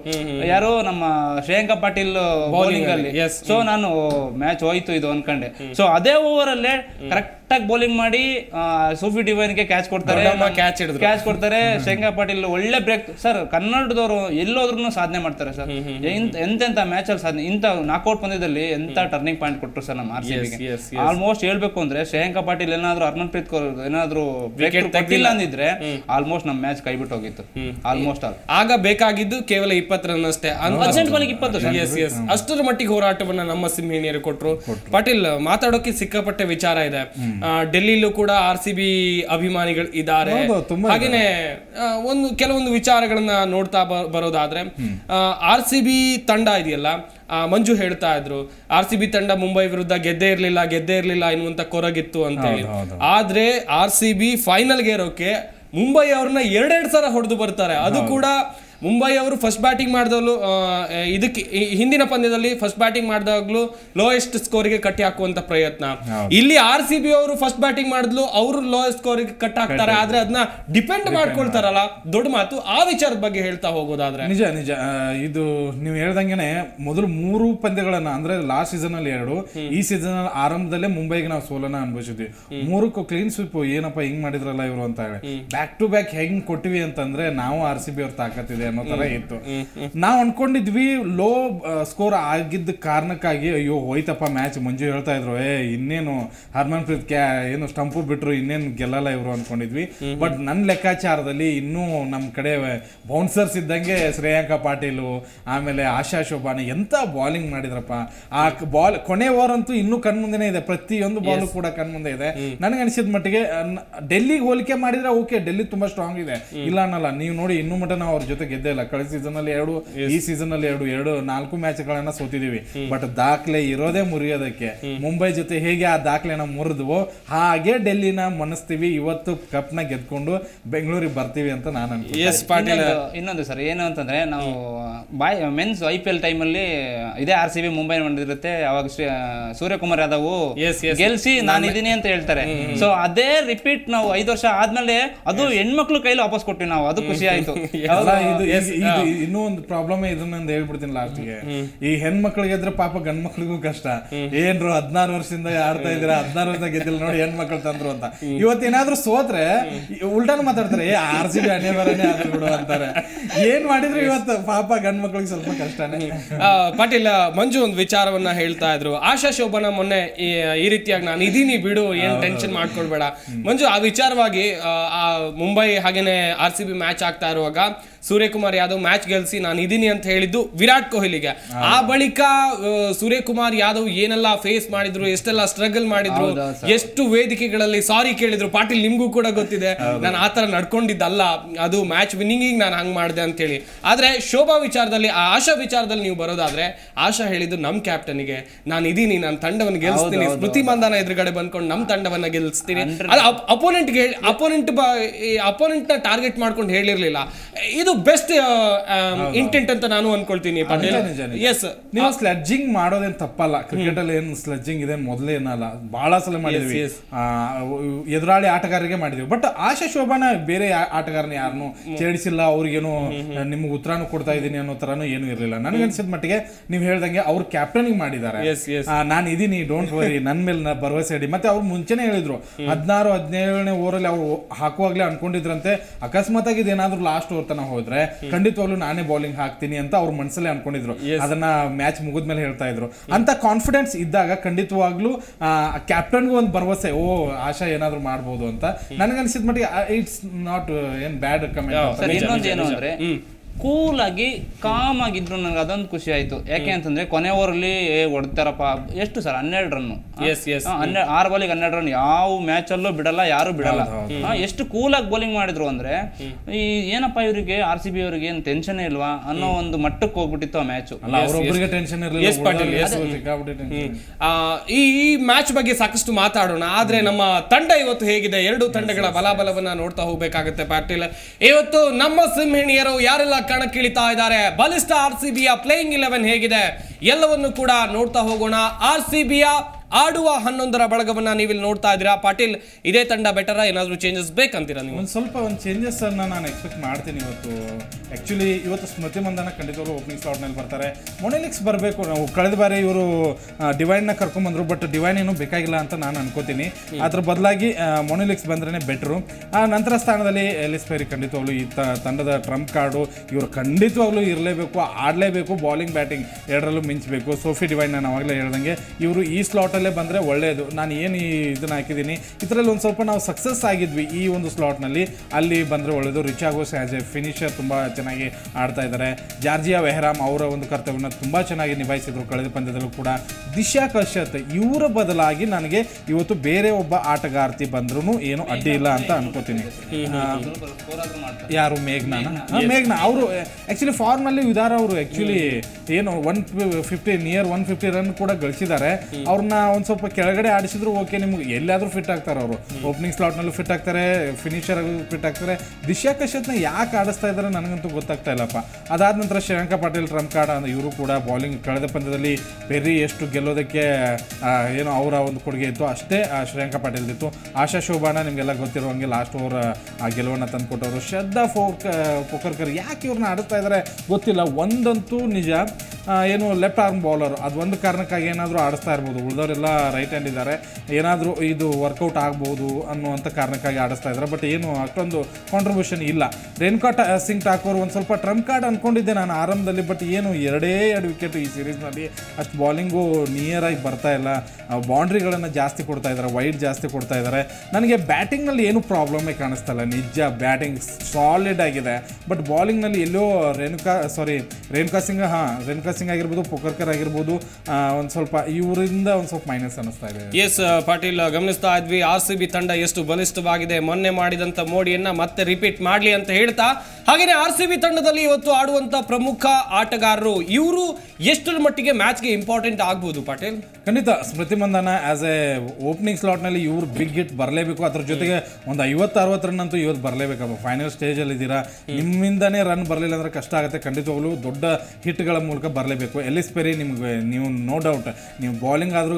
ಯಾರು ನಮ್ಮ ಶ್ರೇಯಾಂಕಾ ಪಾಟೀಲ್ ಬೌಲಿಂಗ್ ಅಲ್ಲಿ ಸೊ ನಾನು ಮ್ಯಾಚ್ ಹೋಯ್ತು ಇದು ಅನ್ಕೊಂಡೆ ಸೊ ಅದೇ ಓವರ್ ಅಲ್ಲೇ ಕರೆಕ್ಟ್ ಕರೆಕ್ಟಾಗಿ ಬೌಲಿಂಗ್ ಮಾಡಿ ಸೋಫಿ ಡಿವೈನ್ಗೆ ಕ್ಯಾಚ್ ಕೊಡ್ತಾರೆ ಕ್ಯಾಚ್ ಹಿಡಿದ್ರು ಕ್ಯಾಚ್ ಕೊಡ್ತಾರೆ ಶೇಂಗಾ ಪಾಟೀಲ್ ಒಳ್ಳೆ ಬ್ರೇಕ್ ಸರ್ ಕನ್ನಡದವರು ಎಲ್ಲೋದ್ರೂನು ಸಾಧನೆ ಮಾಡ್ತಾರೆ ಸರ್ ಎಂತೆಂತ ಮ್ಯಾಚ್ ಅಲ್ಲಿ ಸಾಧನೆ ಇಂಥ ನಾಕ್ಔಟ್ ಪಂದ್ಯದಲ್ಲಿ ಎಂತ ಟರ್ನಿಂಗ್ ಪಾಯಿಂಟ್ ಕೊಟ್ಟರು ಸರ್ ನಮ್ಮ ಆಲ್ಮೋಸ್ಟ್ ಹೇಳ್ಬೇಕು ಅಂದ್ರೆ ಶೇಂಕಾ ಪಾಟೀಲ್ ಏನಾದ್ರು ಅರ್ಮನ್ ಪ್ರೀತ್ ಕೌರ್ ಏನಾದ್ರು ಕೊಟ್ಟಿಲ್ಲ ಅಂದಿದ್ರೆ ಆಲ್ಮೋಸ್ಟ್ ನಮ್ಮ ಮ್ಯಾಚ್ ಕೈ ಬಿಟ್ಟು ಹೋಗಿತ್ತು ಆಲ್ಮೋಸ್ಟ್ ಆಲ್ ಆಗ ಬೇಕಾಗಿದ್ದು ಕೇವಲ ಇಪ್ಪತ್ತು ರನ್ ಅಷ್ಟೇ ಇಪ್ಪತ್ತು ಅಷ್ಟರ ಮಟ್ಟಿಗೆ ಹೋರಾಟವನ್ನ ನಮ್ಮ ಸಿಂಹಿಣಿಯರು ಕೊಟ್ಟರು ಪಾಟೀಲ್ ಮಾತಾಡೋಕೆ ಸಿಕ್ಕಾಪಟ್ಟೆ ವಿಚಾರ ಇದೆ ಡೆಲ್ಲಿಲೂ ಕೂಡ ಆರ್ ಸಿ ಬಿ ಅಭಿಮಾನಿಗಳು ಇದ್ದಾರೆ ಹಾಗೇನೆ ಒಂದು ಕೆಲವೊಂದು ವಿಚಾರಗಳನ್ನ ನೋಡ್ತಾ ಬರೋದಾದ್ರೆ ಆರ್ ಸಿ ಬಿ ತಂಡ ಇದೆಯಲ್ಲ ಮಂಜು ಹೇಳ್ತಾ ಇದ್ರು ಆರ್ ಸಿ ಬಿ ತಂಡ ಮುಂಬೈ ವಿರುದ್ಧ ಗೆದ್ದೇ ಇರಲಿಲ್ಲ ಗೆದ್ದೇ ಇರಲಿಲ್ಲ ಎನ್ನುವಂತ ಕೊರಗಿತ್ತು ಅಂತ ಹೇಳಿ ಆದ್ರೆ ಆರ್ ಸಿ ಬಿ ಫೈನಲ್ಗೆ ಇರೋಕೆ ಮುಂಬೈ ಅವ್ರನ್ನ ಎರಡೆರಡು ಸಲ ಹೊಡೆದು ಬರ್ತಾರೆ ಅದು ಕೂಡ ಮುಂಬೈ ಅವರು ಫಸ್ಟ್ ಬ್ಯಾಟಿಂಗ್ ಮಾಡಿದಾಗಲೂ ಇದಕ್ಕೆ ಹಿಂದಿನ ಪಂದ್ಯದಲ್ಲಿ ಫಸ್ಟ್ ಬ್ಯಾಟಿಂಗ್ ಮಾಡಿದಾಗಲೂ ಲೋಯೆಸ್ಟ್ ಸ್ಕೋರಿಗೆ ಕಟ್ಟಿ ಹಾಕುವಂತ ಪ್ರಯತ್ನ ಇಲ್ಲಿ ಆರ್ ಸಿ ಬಿ ಅವರು ಫಸ್ಟ್ ಬ್ಯಾಟಿಂಗ್ ಮಾಡಿದ್ಲು ಅವರು ಲೋಯೆಸ್ಟ್ ಸ್ಕೋರಿಗೆ ಕಟ್ ಹಾಕ್ತಾರೆ ಆದ್ರೆ ಅದನ್ನ ಡಿಪೆಂಡ್ ಮಾಡ್ಕೊಳ್ತಾರಲ್ಲ ದೊಡ್ಡ ಮಾತು ಆ ವಿಚಾರದ ಬಗ್ಗೆ ಹೇಳ್ತಾ ಹೋಗೋದಾದ್ರೆ ನಿಜ ನಿಜ ಇದು ನೀವು ಹೇಳ್ದಂಗೆನೆ ಮೊದಲು ಮೂರು ಪಂದ್ಯಗಳನ್ನ ಅಂದ್ರೆ ಲಾಸ್ಟ್ ಸೀಸನ್ ಅಲ್ಲಿ ಎರಡು ಈ ಸೀಸನ್ ಆರಂಭದಲ್ಲೇ ಮುಂಬೈಗೆ ನಾವು ಸೋಲನ್ನ ಅನುಭವಿಸಿದ್ವಿ ಮೂರಕ್ಕೂ ಕ್ಲೀನ್ ಸ್ವೀಪ್ ಏನಪ್ಪಾ ಹಿಂಗ್ ಮಾಡಿದ್ರಲ್ಲ ಇವರು ಅಂತ ಹೇಳಿ ಬ್ಯಾಕ್ ಟು ಬ್ಯಾಕ್ ಹೆಂಗ್ ಕೊಟ್ಟಿವಿ ಅಂತಂದ್ರೆ ನಾವು ಆರ್ ಸಿ ಬಿ ಅವ್ರ ತಾಕತ್ತಿದೆ ಅನ್ನೋ ತರ ಇತ್ತು ನಾವ್ ಅನ್ಕೊಂಡಿದ್ವಿ ಲೋ ಸ್ಕೋರ್ ಆಗಿದ್ದ ಕಾರಣಕ್ಕಾಗಿ ಅಯ್ಯೋ ಹೋಯ್ತಪ್ಪ ಮ್ಯಾಚ್ ಮಂಜು ಹೇಳ್ತಾ ಇದ್ರು ಏ ಇನ್ನೇನು ಹರ್ಮನ್ ಪ್ರೀತ್ ಕ್ಯಾ ಏನು ಸ್ಟಂಪು ಬಿಟ್ರು ಇನ್ನೇನು ಗೆಲ್ಲಲ್ಲ ಇವರು ಅನ್ಕೊಂಡಿದ್ವಿ ಬಟ್ ನನ್ನ ಲೆಕ್ಕಾಚಾರದಲ್ಲಿ ಇನ್ನೂ ನಮ್ಮ ಕಡೆ ಬೌನ್ಸರ್ಸ್ ಇದ್ದಂಗೆ ಶ್ರೇಯಾಂಕ ಪಾಟೀಲು ಆಮೇಲೆ ಆಶಾ ಶೋಭಾನಿ ಎಂತ ಬೌಲಿಂಗ್ ಮಾಡಿದ್ರಪ್ಪ ಆ ಬಾಲ್ ಕೊನೆ ಓವರ್ ಅಂತೂ ಇನ್ನೂ ಕಣ್ಮುಂದೆನೇ ಇದೆ ಪ್ರತಿಯೊಂದು ಬಾಲು ಕೂಡ ಕಣ್ಮುಂದೆ ಇದೆ ನನಗೆ ಅನಿಸಿದ ಮಟ್ಟಿಗೆ ಡೆಲ್ಲಿಗೆ ಹೋಲಿಕೆ ಮಾಡಿದ್ರೆ ಓಕೆ ಡೆಲ್ಲಿ ತುಂಬಾ ಸ್ಟ್ರಾಂಗ್ ಇದೆ ಇಲ್ಲ ಅನ್ನಲ್ಲ ನೀವು ನೋಡಿ ಇನ್ನೂ ಮಟ್ಟ ನಾವು ಅವ್ರ ಜೊತೆ ಗೆದ್ದೇ ಕಳೆದ ಸೀಸನ್ ಅಲ್ಲಿ ಎರಡು ಈ ಸೀಸನ್ ಅಲ್ಲಿ ಎರಡು ಎರಡು ನಾಲ್ಕು ಮ್ಯಾಚ್ ಗಳನ್ನ ಸೋತಿದೀವಿ ಬಟ್ ದಾಖಲೆ ಇರೋದೇ ಮುರಿಯೋದಕ್ಕೆ ಮುಂಬೈ ಜೊತೆ ಹೇಗೆ ಆ ದಾಖಲೆನ ಮುರಿದ್ವು ಹಾಗೆ ಡೆಲ್ಲಿನ ಮನಸ್ತೀವಿ ಇವತ್ತು ಕಪ್ ನ ಗೆದ್ಕೊಂಡು ಬೆಂಗಳೂರಿಗೆ ಬರ್ತೀವಿ ಅಂತ ನಾನು ಇನ್ನೊಂದು ಸರ್ ಏನು ಅಂತಂದ್ರೆ ನಾವು ಬಾಯ್ ಮೆನ್ಸ್ ಐ ಪಿ ಎಲ್ ಟೈಮಲ್ಲಿ ಇದೇ ಆರ್ ಸಿ ಬಿ ಮುಂಬೈ ಮಾಡಿರುತ್ತೆ ಅವಾಗ ಸೂರ್ಯಕುಮಾರ್ ಯಾದವ್ ಗೆಲ್ಸಿ ನಾನು ಇದೀನಿ ಅಂತ ಹೇಳ್ತಾರೆ ಸೊ ಅದೇ ರಿಪೀಟ್ ನಾವು ಐದು ವರ್ಷ ಆದ್ಮೇಲೆ ಅದು ಹೆಣ್ಮಕ್ಳು ಕೈಲಿ ವಾಪಸ್ ಕೊಟ್ಟಿವಿ ನಾವು ಅದು ಖುಷಿ ಆಯ್ತು ಇನ್ನೂ ಒಂದು ಪ್ರಾಬ್ಲಮ್ ಇದನ್ನ ಹೇಳ್ಬಿಡ್ತೀನಿ ಲಾಸ್ಟ್ಗೆ ಈ ಹೆಣ್ಮಕ್ಳಿಗೆ ಇದ್ರೆ ಪಾಪ ಗಂಡ್ ಮಕ್ಳಿಗೂ ಕಷ್ಟ ಏನ್ರು ಹದಿನಾರು ವರ್ಷದಿಂದ ಆಡ್ತಾ ಇದ್ರ ಹದಿನಾರು ವರ್ಷ ಗೆದ್ದಿಲ್ಲ ನೋಡಿ ಹೆಣ್ಮಕ್ಳು ತಂದ್ರು ಅಂತ ಇವತ್ತೇನಾದ್ರೂ ಸೋತ್ರೆ ಉಲ್ಟಾನು ಮಾತಾಡ್ತಾರೆ ಏ ಆರ್ ಸಿ ಬಿ ಅನೇ ಬರನೇ ಬಿಡು ಅಂತಾರೆ ಏನ್ ಮಾಡಿದ್ರು ಇವತ್ತು ಪಾಪ ಗಂಡ್ ಮಕ್ಳಿಗೆ ಸ್ವಲ್ಪ ಕಷ್ಟನೇ ಪಾಟೀಲ್ ಮಂಜು ಒಂದು ವಿಚಾರವನ್ನ ಹೇಳ್ತಾ ಇದ್ರು ಆಶಾ ಶೋಭನ ಮೊನ್ನೆ ಈ ರೀತಿಯಾಗಿ ನಾನು ಇದೀನಿ ಬಿಡು ಏನ್ ಟೆನ್ಷನ್ ಮಾಡ್ಕೊಳ್ಬೇಡ ಮಂಜು ಆ ವಿಚಾರವಾಗಿ ಆ ಮುಂಬೈ ಹಾಗೇನೆ ಆರ್ ಸಿ ಬಿ ಮ್ಯಾಚ್ ಆಗ್ತಾ ಇರುವಾಗ ಸೂರ್ಯಕುಮಾರ್ ಯಾದವ್ ಮ್ಯಾಚ್ ಗೆಲ್ಸಿ ನಾನು ಇದೀನಿ ಅಂತ ಹೇಳಿದ್ದು ವಿರಾಟ್ ಕೊಹ್ಲಿಗೆ ಆ ಬಳಿಕ ಸೂರ್ಯಕುಮಾರ್ ಯಾದವ್ ಏನೆಲ್ಲ ಫೇಸ್ ಮಾಡಿದ್ರು ಎಷ್ಟೆಲ್ಲ ಸ್ಟ್ರಗಲ್ ಮಾಡಿದ್ರು ಎಷ್ಟು ವೇದಿಕೆಗಳಲ್ಲಿ ಸಾರಿ ಕೇಳಿದ್ರು ಪಾಟೀಲ್ ನಿಮ್ಗೂ ಕೂಡ ಗೊತ್ತಿದೆ ನಾನು ಆ ತರ ನಡ್ಕೊಂಡಿದ್ದಲ್ಲ ಅದು ಮ್ಯಾಚ್ ವಿನ್ನಿಂಗ್ ನಾನು ಹಂಗ್ ಮಾಡಿದೆ ಹೇಳಿ ಆದ್ರೆ ಶೋಭಾ ವಿಚಾರದಲ್ಲಿ ಆ ಆಶಾ ವಿಚಾರದಲ್ಲಿ ನೀವು ಬರೋದಾದ್ರೆ ಆಶಾ ಹೇಳಿದ್ದು ಕ್ಯಾಪ್ಟನ್ ಗೆ ನಾನು ಇದೀನಿ ನನ್ನ ತಂಡವನ್ನು ಗೆಲ್ಸ್ತೀನಿ ಸ್ಮೃತಿ ಮಂದಾನ ಎದುರುಗಡೆ ಬಂದ್ಕೊಂಡು ನಮ್ಮ ತಂಡವನ್ನ ಗೆಲ್ಲಿಸ್ತೀನಿ ಅಪೋನೆಂಟ್ ಅಪೋನೆಂಟ್ ಅಪೋನೆಂಟ್ ನ ಟಾರ್ಗೆಟ್ ಮಾಡ್ಕೊಂಡು ಹೇಳಿರ್ಲಿಲ್ಲ ಇದು ಇದು ಬೆಸ್ಟ್ ಇಂಟೆಂಟ್ ಅಂತ ನಾನು ಅನ್ಕೊಳ್ತೀನಿ ಎಸ್ ನೀವು ಸ್ಲೆಡ್ಜಿಂಗ್ ಮಾಡೋದೇನು ತಪ್ಪಲ್ಲ ಕ್ರಿಕೆಟ್ ಅಲ್ಲಿ ಏನು ಸ್ಲಡ್ಜಿಂಗ್ ಇದೆ ಮೊದಲೇ ಏನಲ್ಲ ಬಹಳ ಸಲ ಮಾಡಿದ್ವಿ ಎದುರಾಳಿ ಆಟಗಾರರಿಗೆ ಮಾಡಿದ್ವಿ ಬಟ್ ಆಶಾ ಶೋಭಾನ ಬೇರೆ ಆಟಗಾರನ ಯಾರನ್ನು ಚೇಡಿಸಿಲ್ಲ ಅವ್ರಿಗೇನು ನಿಮ್ಗೆ ಉತ್ತರನು ಕೊಡ್ತಾ ಇದ್ದೀನಿ ಅನ್ನೋ ತರನು ಏನು ಇರಲಿಲ್ಲ ನನಗೆ ಅನ್ಸಿದ ಮಟ್ಟಿಗೆ ನೀವು ಹೇಳ್ದಂಗೆ ಅವ್ರು ಕ್ಯಾಪ್ಟನಿಂಗ್ ಮಾಡಿದ್ದಾರೆ ನಾನು ಇದೀನಿ ಡೋಂಟ್ ವರಿ ನನ್ನ ಮೇಲೆ ಭರವಸೆ ಇಡಿ ಮತ್ತೆ ಅವ್ರು ಮುಂಚೆನೆ ಹೇಳಿದ್ರು ಹದಿನಾರು ಹದಿನೇಳನೇ ಓವರಲ್ಲಿ ಅವ್ರು ಹಾಕುವಾಗ್ಲೇ ಅನ್ಕೊಂಡಿದ್ರಂತೆ ಅಕಸ್ಮಾತ್ ಆಗಿ ಏನಾದ್ರು ಲಾಸ್ಟ್ ಓವರ್ ತನಕ ಹೋದ್ರೆ ಖಂಡಿತವಾಗ್ಲೂ ನಾನೇ ಬೌಲಿಂಗ್ ಹಾಕ್ತೀನಿ ಅಂತ ಅವ್ರ ಮನಸ್ಸಲ್ಲೇ ಅನ್ಕೊಂಡಿದ್ರು ಅದನ್ನ ಮ್ಯಾಚ್ ಮುಗಿದ್ಮೇಲೆ ಹೇಳ್ತಾ ಇದ್ರು ಅಂತ ಕಾನ್ಫಿಡೆನ್ಸ್ ಇದ್ದಾಗ ಖಂಡಿತವಾಗ್ಲೂ ಕ್ಯಾಪ್ಟನ್ಗೂ ಒಂದು ಭರವಸೆ ಓ ಆಶಾ ಏನಾದ್ರು ಮಾಡ್ಬೋದು ಅಂತ ನನಗನ್ಸಿದ ಮಟ್ಟಿಗೆ ಇಟ್ಸ್ ನಾಟ್ ಏನ್ ಬ್ಯಾಡ್ ಕಮೆಂಟ್ ಕೂಲಾಗಿ ಆಗಿದ್ರು ನನಗೆ ಅದೊಂದು ಖುಷಿ ಆಯ್ತು ಯಾಕೆ ಅಂತಂದ್ರೆ ಕೊನೆ ಓವರ್ಲಿ ಹೊಡ್ತಾರಪ್ಪ ಎಷ್ಟು ಸರ್ ಹನ್ನೆರಡು ರನ್ ಹನ್ನೆರಡು ಬಾಲಿಗೆ ಹನ್ನೆರಡು ರನ್ ಯಾವ ಮ್ಯಾಚಲ್ಲೂ ಬಿಡಲ್ಲ ಯಾರು ಬಿಡಲ್ಲ ಎಷ್ಟು ಕೂಲಾಗಿ ಬೌಲಿಂಗ್ ಮಾಡಿದ್ರು ಅಂದ್ರೆ ಈ ಏನಪ್ಪ ಇವರಿಗೆ ಆರ್ ಸಿ ಬಿ ಅವರಿಗೆ ಏನು ಟೆನ್ಷನ್ ಇಲ್ವಾ ಅನ್ನೋ ಒಂದು ಮಟ್ಟಕ್ಕೆ ಹೋಗ್ಬಿಟ್ಟಿತ್ತು ಆ ಮ್ಯಾಚು ಈ ಮ್ಯಾಚ್ ಬಗ್ಗೆ ಸಾಕಷ್ಟು ಮಾತಾಡೋಣ ಆದ್ರೆ ನಮ್ಮ ತಂಡ ಇವತ್ತು ಹೇಗಿದೆ ಎರಡು ತಂಡಗಳ ಬಲಾಬಲವನ್ನ ನೋಡ್ತಾ ಹೋಗ್ಬೇಕಾಗುತ್ತೆ ಪಾಟೀಲ್ ಇವತ್ತು ನಮ್ಮ ಸಿಂಹಿಣಿಯರು ಯಾರೆಲ್ಲ ಕಣಕ್ಕಿಳಿತಾ ಇದ್ದಾರೆ ಬಲಿಷ್ಠ ಆರ್ ಸಿ ಪ್ಲೇಯಿಂಗ್ ಇಲೆವೆನ್ ಹೇಗಿದೆ ಎಲ್ಲವನ್ನು ಕೂಡ ನೋಡ್ತಾ ಹೋಗೋಣ ಆರ್ ಸಿ ಆಡುವ ಹನ್ನೊಂದರ ಬಳಗವನ್ನ ನೀವಿಲ್ಲಿ ನೋಡ್ತಾ ಇದ್ದೀರಾ ಪಾಟೀಲ್ ಇದೇ ತಂಡ ಬೆಟರ ಏನಾದ್ರು ಚೇಂಜಸ್ ಬೇಕಂತೀರಾ ನೀವು ಒಂದು ಸ್ವಲ್ಪ ಒಂದು ಚೇಂಜಸ್ ಅನ್ನ ನಾನು ಎಕ್ಸ್ಪೆಕ್ಟ್ ಮಾಡ್ತೀನಿ ಇವತ್ತು ಆಕ್ಚುಲಿ ಇವತ್ತು ಸ್ಮೃತಿ ಮಂದನ ಖಂಡಿತವರು ಓಪನಿಂಗ್ ನಲ್ಲಿ ಬರ್ತಾರೆ ಮೊನೆಲಿಕ್ಸ್ ಬರಬೇಕು ನಾವು ಕಳೆದ ಬಾರಿ ಇವರು ಕರ್ಕೊಂಡ್ ಬಂದ್ರು ಬಟ್ ಡಿವೈನ್ ಏನು ಬೇಕಾಗಿಲ್ಲ ಅಂತ ನಾನು ಅನ್ಕೋತೀನಿ ಅದ್ರ ಬದಲಾಗಿ ಮೊನೆಲಿಕ್ಸ್ ಬಂದ್ರೆ ಬೆಟ್ರು ಆ ನಂತರ ಸ್ಥಾನದಲ್ಲಿ ಎಲಿಸ್ ಪೈರಿ ಖಂಡಿತವಾಗ್ಲು ಈ ತಂಡದ ಟ್ರಂಪ್ ಕಾರ್ಡು ಇವರು ಖಂಡಿತವಾಗ್ಲೂ ಇರಲೇಬೇಕು ಆಡಲೇಬೇಕು ಬೌಲಿಂಗ್ ಬ್ಯಾಟಿಂಗ್ ಎರಡರಲ್ಲೂ ಮಿಂಚಬೇಕು ಸೋಫಿ ನಾನು ನಾವಾಗಲೇ ಹೇಳ್ದಂಗೆ ಇವರು ಈ ಸ್ಲಾಟ್ ಬಂದ್ರೆ ಬಂದರೆ ಒಳ್ಳೆಯದು ನಾನು ಏನು ಈ ಇದನ್ನು ಹಾಕಿದ್ದೀನಿ ಇದರಲ್ಲಿ ಒಂದು ಸ್ವಲ್ಪ ನಾವು ಸಕ್ಸಸ್ ಆಗಿದ್ವಿ ಈ ಒಂದು ಸ್ಲಾಟ್ನಲ್ಲಿ ಅಲ್ಲಿ ಬಂದರೆ ಒಳ್ಳೆಯದು ರಿಚಾಗೋಸ್ ಆ್ಯಸ್ ಎ ಫಿನಿಷರ್ ತುಂಬ ಚೆನ್ನಾಗಿ ಆಡ್ತಾ ಇದ್ದಾರೆ ಜಾರ್ಜಿಯಾ ವೆಹರಾಮ್ ಅವರ ಒಂದು ಕರ್ತವ್ಯನ ತುಂಬ ಚೆನ್ನಾಗಿ ನಿಭಾಯಿಸಿದರು ಕಳೆದ ಪಂದ್ಯದಲ್ಲೂ ಕೂಡ ದಿಶಾ ಕಶ್ಯತ್ ಇವರ ಬದಲಾಗಿ ನನಗೆ ಇವತ್ತು ಬೇರೆ ಒಬ್ಬ ಆಟಗಾರ್ತಿ ಬಂದ್ರೂ ಏನು ಅಡ್ಡಿ ಇಲ್ಲ ಅಂತ ಅನ್ಕೋತೀನಿ ಯಾರು ಮೇಘ್ನಾನ ಮೇಘ್ನಾ ಅವರು ಆ್ಯಕ್ಚುಲಿ ಫಾರ್ಮಲ್ಲಿ ವಿದಾರ ಅವರು ಆ್ಯಕ್ಚುಲಿ ಏನು one fifty near one fifty run ಕೂಡ ಗಳಿಸಿದ್ದಾರೆ ಅವ್ರನ್ನ ಒಂದು ಸ್ವಲ್ಪ ಕೆಳಗಡೆ ಆಡಿಸಿದ್ರು ಓಕೆ ನಿಮ್ಗೆ ಎಲ್ಲಾದರೂ ಫಿಟ್ ಆಗ್ತಾರೆ ಅವರು ಓಪನಿಂಗ್ ಸ್ಲಾಟ್ನಲ್ಲೂ ಫಿಟ್ ಆಗ್ತಾರೆ ಫಿನಿಷರ್ ಫಿಟ್ ಆಗ್ತಾರೆ ದಿಶಾ ಕಶ್ಯಪ್ನ ಯಾಕೆ ಆಡಿಸ್ತಾ ಇದ್ದಾರೆ ನನಗಂತೂ ಗೊತ್ತಾಗ್ತಾ ಇಲ್ಲಪ್ಪ ಅದಾದ ನಂತರ ಶ್ರೇಯಾಂಕಾ ಪಾಟೀಲ್ ಟ್ರಂಪ್ ಕಾರ್ಡ್ ಅಂದ್ರೆ ಇವರು ಕೂಡ ಬೌಲಿಂಗ್ ಕಳೆದ ಪಂದ್ಯದಲ್ಲಿ ಬೆರ್ರಿ ಎಷ್ಟು ಗೆಲ್ಲೋದಕ್ಕೆ ಏನು ಅವರ ಒಂದು ಕೊಡುಗೆ ಇತ್ತು ಅಷ್ಟೇ ಶ್ರೇಯಾಂಕಾ ಪಾಟೀಲ್ದಿತ್ತು ಆಶಾ ಶೋಭಾನ ನಿಮಗೆಲ್ಲ ಗೊತ್ತಿರೋ ಹಂಗೆ ಲಾಸ್ಟ್ ಓವರ್ ಆ ಗೆಲುವನ್ನು ಕೊಟ್ಟವರು ಶ್ರದ್ಧಾ ಫೋರ್ ಫೋಕರ್ಕರ್ ಯಾಕೆ ಇವ್ರನ್ನ ಆಡಿಸ್ತಾ ಇದ್ದಾರೆ ಗೊತ್ತಿಲ್ಲ ಒಂದಂತೂ ನಿಜ ಏನು ಲೆಫ್ಟ್ ಆರ್ಮ್ ಬೌಲರ್ ಅದು ಒಂದು ಕಾರಣಕ್ಕಾಗಿ ಏನಾದರೂ ಆಡಿಸ್ತಾ ಇರ್ಬೋದು ಉಳಿದವರೆಲ್ಲ ರೈಟ್ ಹ್ಯಾಂಡ್ ಇದ್ದಾರೆ ಏನಾದರೂ ಇದು ವರ್ಕೌಟ್ ಆಗ್ಬೋದು ಅನ್ನುವಂಥ ಕಾರಣಕ್ಕಾಗಿ ಆಡಿಸ್ತಾ ಇದ್ದಾರೆ ಬಟ್ ಏನು ಅಷ್ಟೊಂದು ಕಾಂಟ್ರಿಬ್ಯೂಷನ್ ಇಲ್ಲ ರೇನ್ಕಾಟ್ ಸಿಂಗ್ ಠಾಕೂರ್ ಒಂದು ಸ್ವಲ್ಪ ಟ್ರಂಪ್ ಕಾರ್ಡ್ ಅಂದ್ಕೊಂಡಿದ್ದೆ ನಾನು ಆರಂಭದಲ್ಲಿ ಬಟ್ ಏನು ಎರಡೇ ಎರಡು ವಿಕೆಟ್ ಈ ಸೀರೀಸ್ನಲ್ಲಿ ಅಷ್ಟು ಬಾಲಿಂಗು ನಿಯರಾಗಿ ಬರ್ತಾ ಇಲ್ಲ ಬೌಂಡ್ರಿಗಳನ್ನು ಜಾಸ್ತಿ ಕೊಡ್ತಾ ಇದ್ದಾರೆ ವೈಡ್ ಜಾಸ್ತಿ ಕೊಡ್ತಾ ಇದ್ದಾರೆ ನನಗೆ ಬ್ಯಾಟಿಂಗ್ನಲ್ಲಿ ಏನು ಪ್ರಾಬ್ಲಮೇ ಕಾಣಿಸ್ತಾ ಇಲ್ಲ ನಿಜ ಬ್ಯಾಟಿಂಗ್ ಸಾಲಿಡ್ ಆಗಿದೆ ಬಟ್ ಬೌಲಿಂಗ್ನಲ್ಲಿ ಎಲ್ಲೋ ರೇಣುಕಾ ಸಾರಿ ರೇಣುಕಾ ಸಿಂಗ್ ಹಾಂ ರೇಣುಕಾ ಸಿಂಗ್ ಆಗಿರ್ಬೋದು ಪೊಕರ್ಕರ್ ಆಗಿರ್ಬೋದು ಒಂದು ಸ್ವಲ್ಪ ಇವರಿಂದ ಒಂದು ಸ್ವಲ್ಪ ಮೈನಸ್ ಅನಿಸ್ತಾ ಇದೆ ಎಸ್ ಪಾಟೀಲ್ ಗಮನಿಸ್ತಾ ಇದ್ವಿ ಆರ್ ಸಿ ಬಿ ತಂಡ ಎಷ್ಟು ಬಲಿಷ್ಠವಾಗಿದೆ ಮೊನ್ನೆ ಮಾಡಿದಂತ ಮೋಡಿಯನ್ನ ಮತ್ತೆ ರಿಪೀಟ್ ಮಾಡ್ಲಿ ಅಂತ ಹೇಳ್ತಾ ಹಾಗೆಯೇ ಆರ್ ಸಿ ಬಿ ತಂಡದಲ್ಲಿ ಇವತ್ತು ಆಡುವಂಥ ಪ್ರಮುಖ ಆಟಗಾರರು ಇವರು ಎಷ್ಟರ ಮಟ್ಟಿಗೆ ಮ್ಯಾಚ್ಗೆ ಇಂಪಾರ್ಟೆಂಟ್ ಆಗ್ಬೋದು ಪಾಟೀಲ್ ಖಂಡಿತ Smriti Mandhana as a opening slot ನಲ್ಲಿ ಇವರು ಬಿಗ್ ಹಿಟ್ ಬರಲೇಬೇಕು ಅದ್ರ ಜೊತೆಗೆ ಒಂದು ಐವತ್ತು ಅರವತ್ತು ರನ್ ಅಂತೂ ಇವತ್ತು ಬರಲೇಬೇಕಪ್ಪ ಫೈನಲ್ ಸ್ಟೇಜ್ ಅಲ್ಲಿ ಇದ್ದೀರಾ ನಿಮ್ಮಿಂದನೇ ರನ್ ಬರಲಿಲ್ಲ ಅಂದ್ರೆ ಕಷ್ಟ ಆಗುತ್ತೆ ಖಂಡಿತವಾಗಲು ದೊಡ್ಡ ಹಿಟ್ಗಳ ಮೂಲಕ ಬರಲೇಬೇಕು ಎಲ್ಲಿಸ್ ಪೆರಿ ನಿಮಗೆ ನೀವು ನೋ ಡೌಟ್ ನೀವು ಬೌಲಿಂಗ್ ಆದರೂ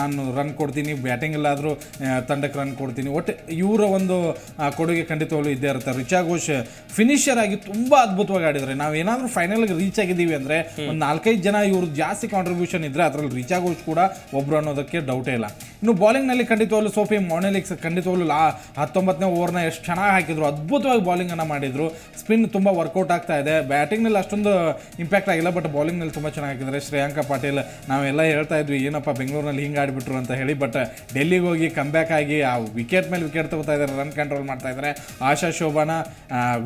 ನಾನು ರನ್ ಕೊಡ್ತೀನಿ ಬ್ಯಾಟಿಂಗ್ ಬ್ಯಾಟಿಂಗಲ್ಲಾದರೂ ತಂಡಕ್ಕೆ ರನ್ ಕೊಡ್ತೀನಿ ಒಟ್ಟು ಇವರ ಒಂದು ಕೊಡುಗೆ ಖಂಡಿತವಾಗ್ಲೂ ಇದ್ದೇ ಇರುತ್ತೆ ರಿಚಾ ಘೋಷ್ ಫಿನಿಷರ್ ಆಗಿ ತುಂಬ ಅದ್ಭುತವಾಗಿ ಆಡಿದರೆ ನಾವು ಏನಾದರೂ ಫೈನಲ್ಗೆ ರೀಚ್ ಆಗಿದ್ದೀವಿ ಅಂದರೆ ಒಂದು ನಾಲ್ಕೈದು ಜನ ಇವರು ಜಾಸ್ತಿ ಕಾಂಟ್ರಿಬ್ಯೂಷನ್ ಇದ್ದರೆ ಅದರಲ್ಲಿ ರಿಚಾ ಘೋಷ್ ಕೂಡ ಒಬ್ಬರು ಅನ್ನೋದಕ್ಕೆ ಡೌಟೇ ಇಲ್ಲ ಇನ್ನು ಬಾಲಿಂಗ್ನಲ್ಲಿ ಖಂಡಿತವಾಗ್ಲೂ ಸೋಫಿ ಮೊನೆಲಿಕ್ಸ್ ಖಂಡಿತವಾಗ್ಲೂ ಲಾ ಹತ್ತೊಂಬತ್ತನೇ ಓವರ್ನ ಎಷ್ಟು ಚೆನ್ನಾಗಿ ಹಾಕಿದ್ರು ಅದ್ಭುತವಾಗಿ ಬೌಲಿಂಗನ್ನು ಮಾಡಿದರು ಸ್ಪಿನ್ ತುಂಬ ವರ್ಕೌಟ್ ಆಗ್ತಾ ಇದೆ ಬ್ಯಾಟಿಂಗ್ನಲ್ಲಿ ಅಷ್ಟೊಂದು ಇಂಪ್ಯಾಕ್ಟ್ ಆಗಿಲ್ಲ ಬಟ್ ಬಾಲಿಂಗ್ ಬ್ಯಾಟಿಂಗ್ನಲ್ಲಿ ತುಂಬ ಚೆನ್ನಾಗಿ ಹಾಕಿದ್ದಾರೆ ಶ್ರೇಯಾಂಕ ಪಾಟೀಲ್ ನಾವೆಲ್ಲ ಹೇಳ್ತಾ ಇದ್ವಿ ಏನಪ್ಪ ಬೆಂಗಳೂರಿನಲ್ಲಿ ಹಿಂಗೆ ಆಡಿಬಿಟ್ರು ಅಂತ ಹೇಳಿ ಬಟ್ ಡೆಲ್ಲಿಗೆ ಹೋಗಿ ಬ್ಯಾಕ್ ಆಗಿ ಆ ವಿಕೆಟ್ ಮೇಲೆ ವಿಕೆಟ್ ತಗೋತಾ ಇದ್ದಾರೆ ರನ್ ಕಂಟ್ರೋಲ್ ಮಾಡ್ತಾ ಇದ್ದಾರೆ ಆಶಾ ಶೋಭಾನ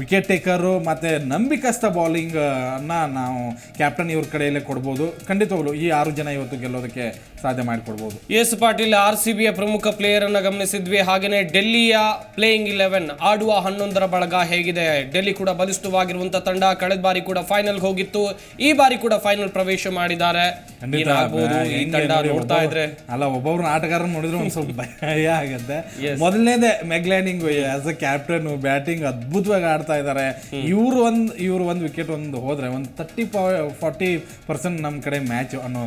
ವಿಕೆಟ್ ಟೇಕರು ಮತ್ತು ನಂಬಿಕಸ್ಥ ಬೌಲಿಂಗನ್ನು ನಾವು ಕ್ಯಾಪ್ಟನ್ ಇವ್ರ ಕಡೆಯಲ್ಲೇ ಕೊಡ್ಬೋದು ಖಂಡಿತವಾಗ್ಲು ಈ ಆರು ಜನ ಇವತ್ತು ಗೆಲ್ಲೋದಕ್ಕೆ ಸಾಧ್ಯ ಮಾಡಿಕೊಡ್ಬೋದು ಎಸ್ ಪಾಟೀಲ್ ಆರ್ ಸಿ ಬಿಯ ಪ್ರಮುಖ ಪ್ಲೇಯರ್ ಅನ್ನ ಗಮನಿಸಿದ್ವಿ ಹಾಗೆಯೇ ಡೆಲ್ಲಿಯ ಪ್ಲೇಯಿಂಗ್ ಇಲೆವೆನ್ ಆಡುವ ಹನ್ನೊಂದರ ಬಳಗ ಹೇಗಿದೆ ಡೆಲ್ಲಿ ಕೂಡ ಬಲಿಷ್ಠವಾಗಿರುವಂತಹ ತಂಡ ಕಳೆದ ಬಾರಿ ಕೂಡ ಫೈನಲ್ ಹೋಗಿತ್ತು ಈ ಬಾರಿ ಕೂಡ ಫೈನಲ್ ಪ್ರವೇಶ ಮಾಡಿದ್ದಾರೆ ನೋಡ್ತಾ ಇದ್ರೆ ಅಲ್ಲ ಒಬ್ಬೊಬ್ರು ಆಟಗಾರ ನೋಡಿದ್ರೆ ಒಂದ್ ಸ್ವಲ್ಪ ಭಯ ಆಗತ್ತೆ ಮೊದಲನೇದೇ Meg Lanning as a captain batting ಅದ್ಭುತವಾಗಿ ಆಡ್ತಾ ಇದಾರೆ ಇವ್ರು ಒಂದ್ ಇವ್ರು ಒಂದ್ ವಿಕೆಟ್ ಒಂದು ಹೋದ್ರೆ ಒಂದ್ ತರ್ಟಿ ಫಾರ್ಟಿ ಪರ್ಸೆಂಟ್ ನಮ್ ಕಡೆ ಮ್ಯಾಚ್ ಅನ್ನೋ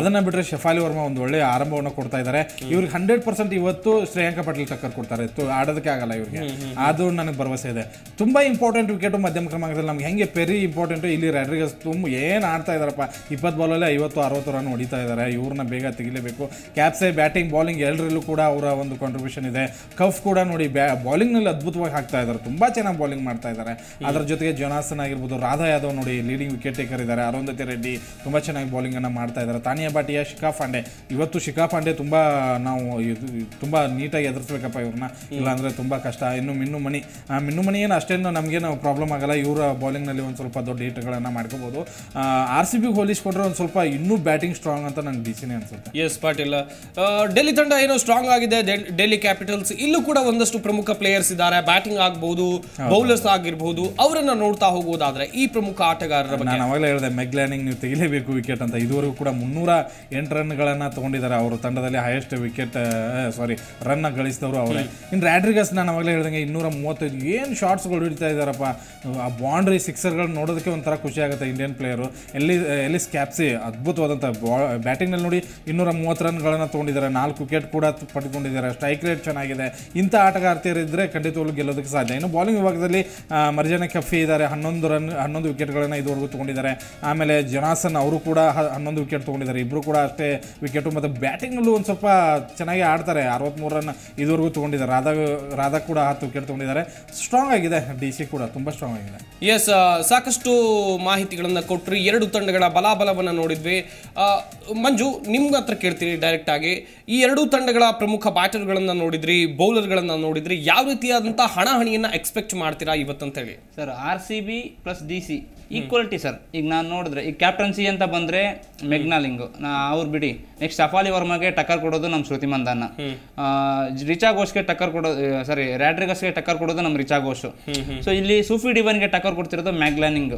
ಅದನ್ನ ಬಿಟ್ರೆ ಶಫಾಲಿ ವರ್ಮಾ ಒಂದು ಒಳ್ಳೆ ಆರಂಭವನ್ನು ಕೊಡ್ತಾ ಇದ್ದಾರೆ ಇವ್ರಿಗೆ ಹಂಡ್ರೆಡ್ ಪರ್ಸೆಂಟ್ ಇವತ್ತು ಶ್ರೇಯಾಂಕ ಪಟೇಲ್ ಟಕ್ಕರ್ ಕೊಡ್ತಾರೆ ಆಡೋದಕ್ಕೆ ಆಗಲ್ಲ ಇವ್ರಿಗೆ ಆದ್ರೂ ನನಗೆ ಭರವಸೆ ಇದೆ ತುಂಬಾ ಇಂಪಾರ್ಟೆಂಟ್ ವಿಕೆಟ್ ಮಧ್ಯಮ ಕ್ರಮಾಂಕದಲ್ಲಿ ನಮ್ಗೆ ಹೆಂಗೆ ಪೆರಿ ಇಂಪಾರ್ಟೆಂಟ್ ಇಲ್ಲಿ ರೆಡ್ರಿಗಸ್ ತುಂಬ ಏನ್ ಆಡ್ತಾ ಆಡಿಸ್ತಾ ಇದ್ದಾರಪ್ಪ ಇಪ್ಪತ್ತು ಬಾಲಲ್ಲೇ ಐವತ್ತು ಅರವತ್ತು ರನ್ ಹೊಡಿತಾ ಇದ್ದಾರೆ ಇವ್ರನ್ನ ಬೇಗ ತೆಗಿಲೇಬೇಕು ಕ್ಯಾಪ್ಸೆ ಬ್ಯಾಟಿಂಗ್ ಬೌಲಿಂಗ್ ಎಲ್ಲರಲ್ಲೂ ಕೂಡ ಅವರ ಒಂದು ಕಾಂಟ್ರಿಬ್ಯೂಷನ್ ಇದೆ ಕಫ್ ಕೂಡ ನೋಡಿ ಬೌಲಿಂಗ್ ಬಾಲಿಂಗ್ನಲ್ಲಿ ಅದ್ಭುತವಾಗಿ ಹಾಕ್ತಾ ಇದ್ದಾರೆ ತುಂಬ ಚೆನ್ನಾಗಿ ಬೌಲಿಂಗ್ ಮಾಡ್ತಾ ಇದ್ದಾರೆ ಅದರ ಜೊತೆಗೆ ಜೋನಾಸನ್ ಆಗಿರ್ಬೋದು ರಾಧಾ ಯಾದವ್ ನೋಡಿ ಲೀಡಿಂಗ್ ವಿಕೆಟ್ ಟೇಕರ್ ಇದ್ದಾರೆ ಅರುಂಧತಿ ರೆಡ್ಡಿ ತುಂಬ ಚೆನ್ನಾಗಿ ಬಾಲಿಂಗನ್ನು ಮಾಡ್ತಾ ಇದ್ದಾರೆ ತಾನಿಯಾ ಬಾಟಿಯ ಶಿಖಾ ಪಾಂಡೆ ಇವತ್ತು ಶಿಖಾ ಪಾಂಡೆ ತುಂಬ ನಾವು ತುಂಬಾ ತುಂಬ ನೀಟಾಗಿ ಎದುರಿಸ್ಬೇಕಪ್ಪ ಇವ್ರನ್ನ ಇಲ್ಲಾಂದರೆ ತುಂಬ ಕಷ್ಟ ಇನ್ನು ಮಿನ್ನು ಮಣಿ ಮಿನ್ನು ಮಣಿ ಏನು ಅಷ್ಟೇನು ನಮಗೇನು ಪ್ರಾಬ್ಲಮ್ ಆಗಲ್ಲ ಇವರ ಬಾಲಿಂಗ್ನಲ್ಲಿ ಒಂದು ಸ್ವಲ್ಪ ದೊಡ್ಡ ಹಿಟ್ಗಳನ್ನು ಮಾಡ್ಕೋಬೋದು ಆರ್ ಸಿ ಬಿಗೆ ಹೋಲಿಸ್ಕೊಂಡ್ರೆ ಒಂದು ಸ್ವಲ್ಪ ಇನ್ನೂ ಬ್ಯಾಟಿಂಗ್ ಸ್ಟ್ರಾಂಗ್ ಅಂತ ನನಗೆ ಡಿಸಿನೇ ಅನ್ಸುತ್ತೆ ಎಸ್ ಪಾಟೀಲ್ ಡೆಲ್ಲಿ ತಂಡ ಏನೋ ಸ್ಟ್ರಾಂಗ್ ಆಗಿದೆ ಡೆಲ್ಲಿ ಕ್ಯಾಪಿಟಲ್ಸ್ ಇಲ್ಲೂ ಕೂಡ ಒಂದಷ್ಟು ಪ್ರಮುಖ ಪ್ಲೇಯರ್ಸ್ ಇದ್ದಾರೆ ಬ್ಯಾಟಿಂಗ್ ಆಗ್ಬಹುದು ಬೌಲರ್ಸ್ ಆಗಿರ್ಬಹುದು ಅವರನ್ನ ನೋಡ್ತಾ ಹೋಗೋದಾದ್ರೆ ಈ ಪ್ರಮುಖ ಆಟಗಾರರ ಬಗ್ಗೆ ನಾನು ಅವಾಗಲೇ ಹೇಳಿದೆ ಮೆಗ್ಲ್ಯಾನಿಂಗ್ ನೀವು ತೆಗಿಲೇಬೇಕು ವಿಕೆಟ್ ಅಂತ ಇದುವರೆಗೂ ಕೂಡ ಮುನ್ನೂರ ಎಂಟು ಗಳನ್ನ ತಗೊಂಡಿದ್ದಾರೆ ಅವರು ತಂಡದಲ್ಲಿ ಹೈಯೆಸ್ಟ್ ವಿಕೆಟ್ ಸಾರಿ ರನ್ನ ಗಳಿಸಿದವರು ಅವರೇ ಇನ್ನು ರ್ಯಾಡ್ರಿಗಸ್ ನಾನು ಅವಾಗಲೇ ಹೇಳ್ದಂಗೆ ಇನ್ನೂರ ಮೂವತ್ತೈದು ಏನು ಗಳು ಹಿಡಿತಾ ಇದ್ದಾರಪ್ಪ ಆ ಸಿಕ್ಸರ್ ಸಿಕ್ಸರ್ಗಳನ್ನ ನೋಡೋದಕ್ಕೆ ಒಂಥರ ಖುಷಿ ಆಗುತ್ತೆ ಇಂಡಿಯನ್ ಪ್ಲೇಯರು ಎಲ್ಲ ಎಲ್ಲಿ ಎಲ್ಲಿಸ್ ಕ್ಯಾಪ್ಸಿ ಅದ್ಭುತವಾದಂಥ ಬಾ ಬ್ಯಾಟಿಂಗ್ನಲ್ಲಿ ನೋಡಿ ಇನ್ನೂರ ಮೂವತ್ತು ರನ್ಗಳನ್ನು ತೊಗೊಂಡಿದ್ದಾರೆ ನಾಲ್ಕು ವಿಕೆಟ್ ಕೂಡ ಪಡೆದುಕೊಂಡಿದ್ದಾರೆ ಸ್ಟ್ರೈಕ್ ರೇಟ್ ಚೆನ್ನಾಗಿದೆ ಇಂಥ ಆಟಗಾರ್ತಿಯರಿದ್ದರೆ ಖಂಡಿತವಾಗ್ಲೂ ಗೆಲ್ಲೋದಕ್ಕೆ ಸಾಧ್ಯ ಇನ್ನು ಬೌಲಿಂಗ್ ವಿಭಾಗದಲ್ಲಿ ಮರ್ಜಾನ ಕಫಿ ಇದ್ದಾರೆ ಹನ್ನೊಂದು ರನ್ ಹನ್ನೊಂದು ವಿಕೆಟ್ಗಳನ್ನು ಇದುವರೆಗೂ ತೊಗೊಂಡಿದ್ದಾರೆ ಆಮೇಲೆ ಜನಾಸನ್ ಅವರು ಕೂಡ ಹನ್ನೊಂದು ವಿಕೆಟ್ ತೊಗೊಂಡಿದ್ದಾರೆ ಇಬ್ಬರು ಕೂಡ ಅಷ್ಟೇ ವಿಕೆಟು ಮತ್ತು ನಲ್ಲೂ ಒಂದು ಸ್ವಲ್ಪ ಚೆನ್ನಾಗಿ ಆಡ್ತಾರೆ ಅರವತ್ತ್ಮೂರು ರನ್ ಇದುವರೆಗೂ ತೊಗೊಂಡಿದ್ದಾರೆ ರಾಧಾ ರಾಧಾ ಕೂಡ ಹತ್ತು ವಿಕೆಟ್ ತೊಗೊಂಡಿದ್ದಾರೆ ಸ್ಟ್ರಾಂಗ್ ಆಗಿದೆ ಡಿ ಸಿ ಕೂಡ ತುಂಬ ಸ್ಟ್ರಾಂಗ್ ಆಗಿದೆ ಎಸ್ ಸಾಕಷ್ಟು ಮಾಹಿತಿಗಳನ್ನು ಕೊಟ್ಟರು ಎರಡು ತಂಡಗಳ ಬಲಾಬಲವನ್ನು ನೋಡಿದ್ವಿ ಮಂಜು ನಿಮ್ಗೆ ಹತ್ರ ಕೇಳ್ತೀನಿ ಡೈರೆಕ್ಟ್ ಆಗಿ ಈ ಎರಡೂ ತಂಡಗಳ ಪ್ರಮುಖ ಬ್ಯಾಟರ್ಗಳನ್ನು ನೋಡಿದ್ರಿ ಬೌಲರ್ಗಳನ್ನು ನೋಡಿದ್ರಿ ಯಾವ ರೀತಿಯಾದಂಥ ಹಣಹಣಿಯನ್ನು ಎಕ್ಸ್ಪೆಕ್ಟ್ ಮಾಡ್ತೀರಾ ಹೇಳಿ sir R C B plus D C equality sir ಈಗ ನಾನು ನೋಡಿದ್ರೆ ಈಗ ಕ್ಯಾಪ್ಟನ್ಸಿ ಅಂತ ಬಂದ್ರೆ ಮೆಗ್ನಾಲಿಂಗು ನಾ ಅವ್ರು ಬಿಡಿ ನೆಕ್ಸ್ಟ್ ಸಫಾಲಿ ವರ್ಮಾಗೆ ಟಕ್ಕರ್ ಕೊಡೋದು ನಮ್ಮ ಶ್ರುತಿ ಮಂದಾನ ರಿಚಾ ಘೋಷ್ಗೆ ಟಕ್ಕರ್ ಕೊಡೋದು ಸಾರಿ ರ್ಯಾಡ್ರಿಗಸ್ಗೆ ಟಕ್ಕರ್ ಕೊಡೋದು ನಮ್ಮ ರಿಚಾ ಘೋಷ್ ಸೊ ಇಲ್ಲಿ ಸೂಫಿ ಡಿವನ್ಗೆ ಟಕ್ಕರ್ ಕೊಡ್ತಿರೋದು ಮ್ಯಾಗ್ಲಾನಿಂಗ್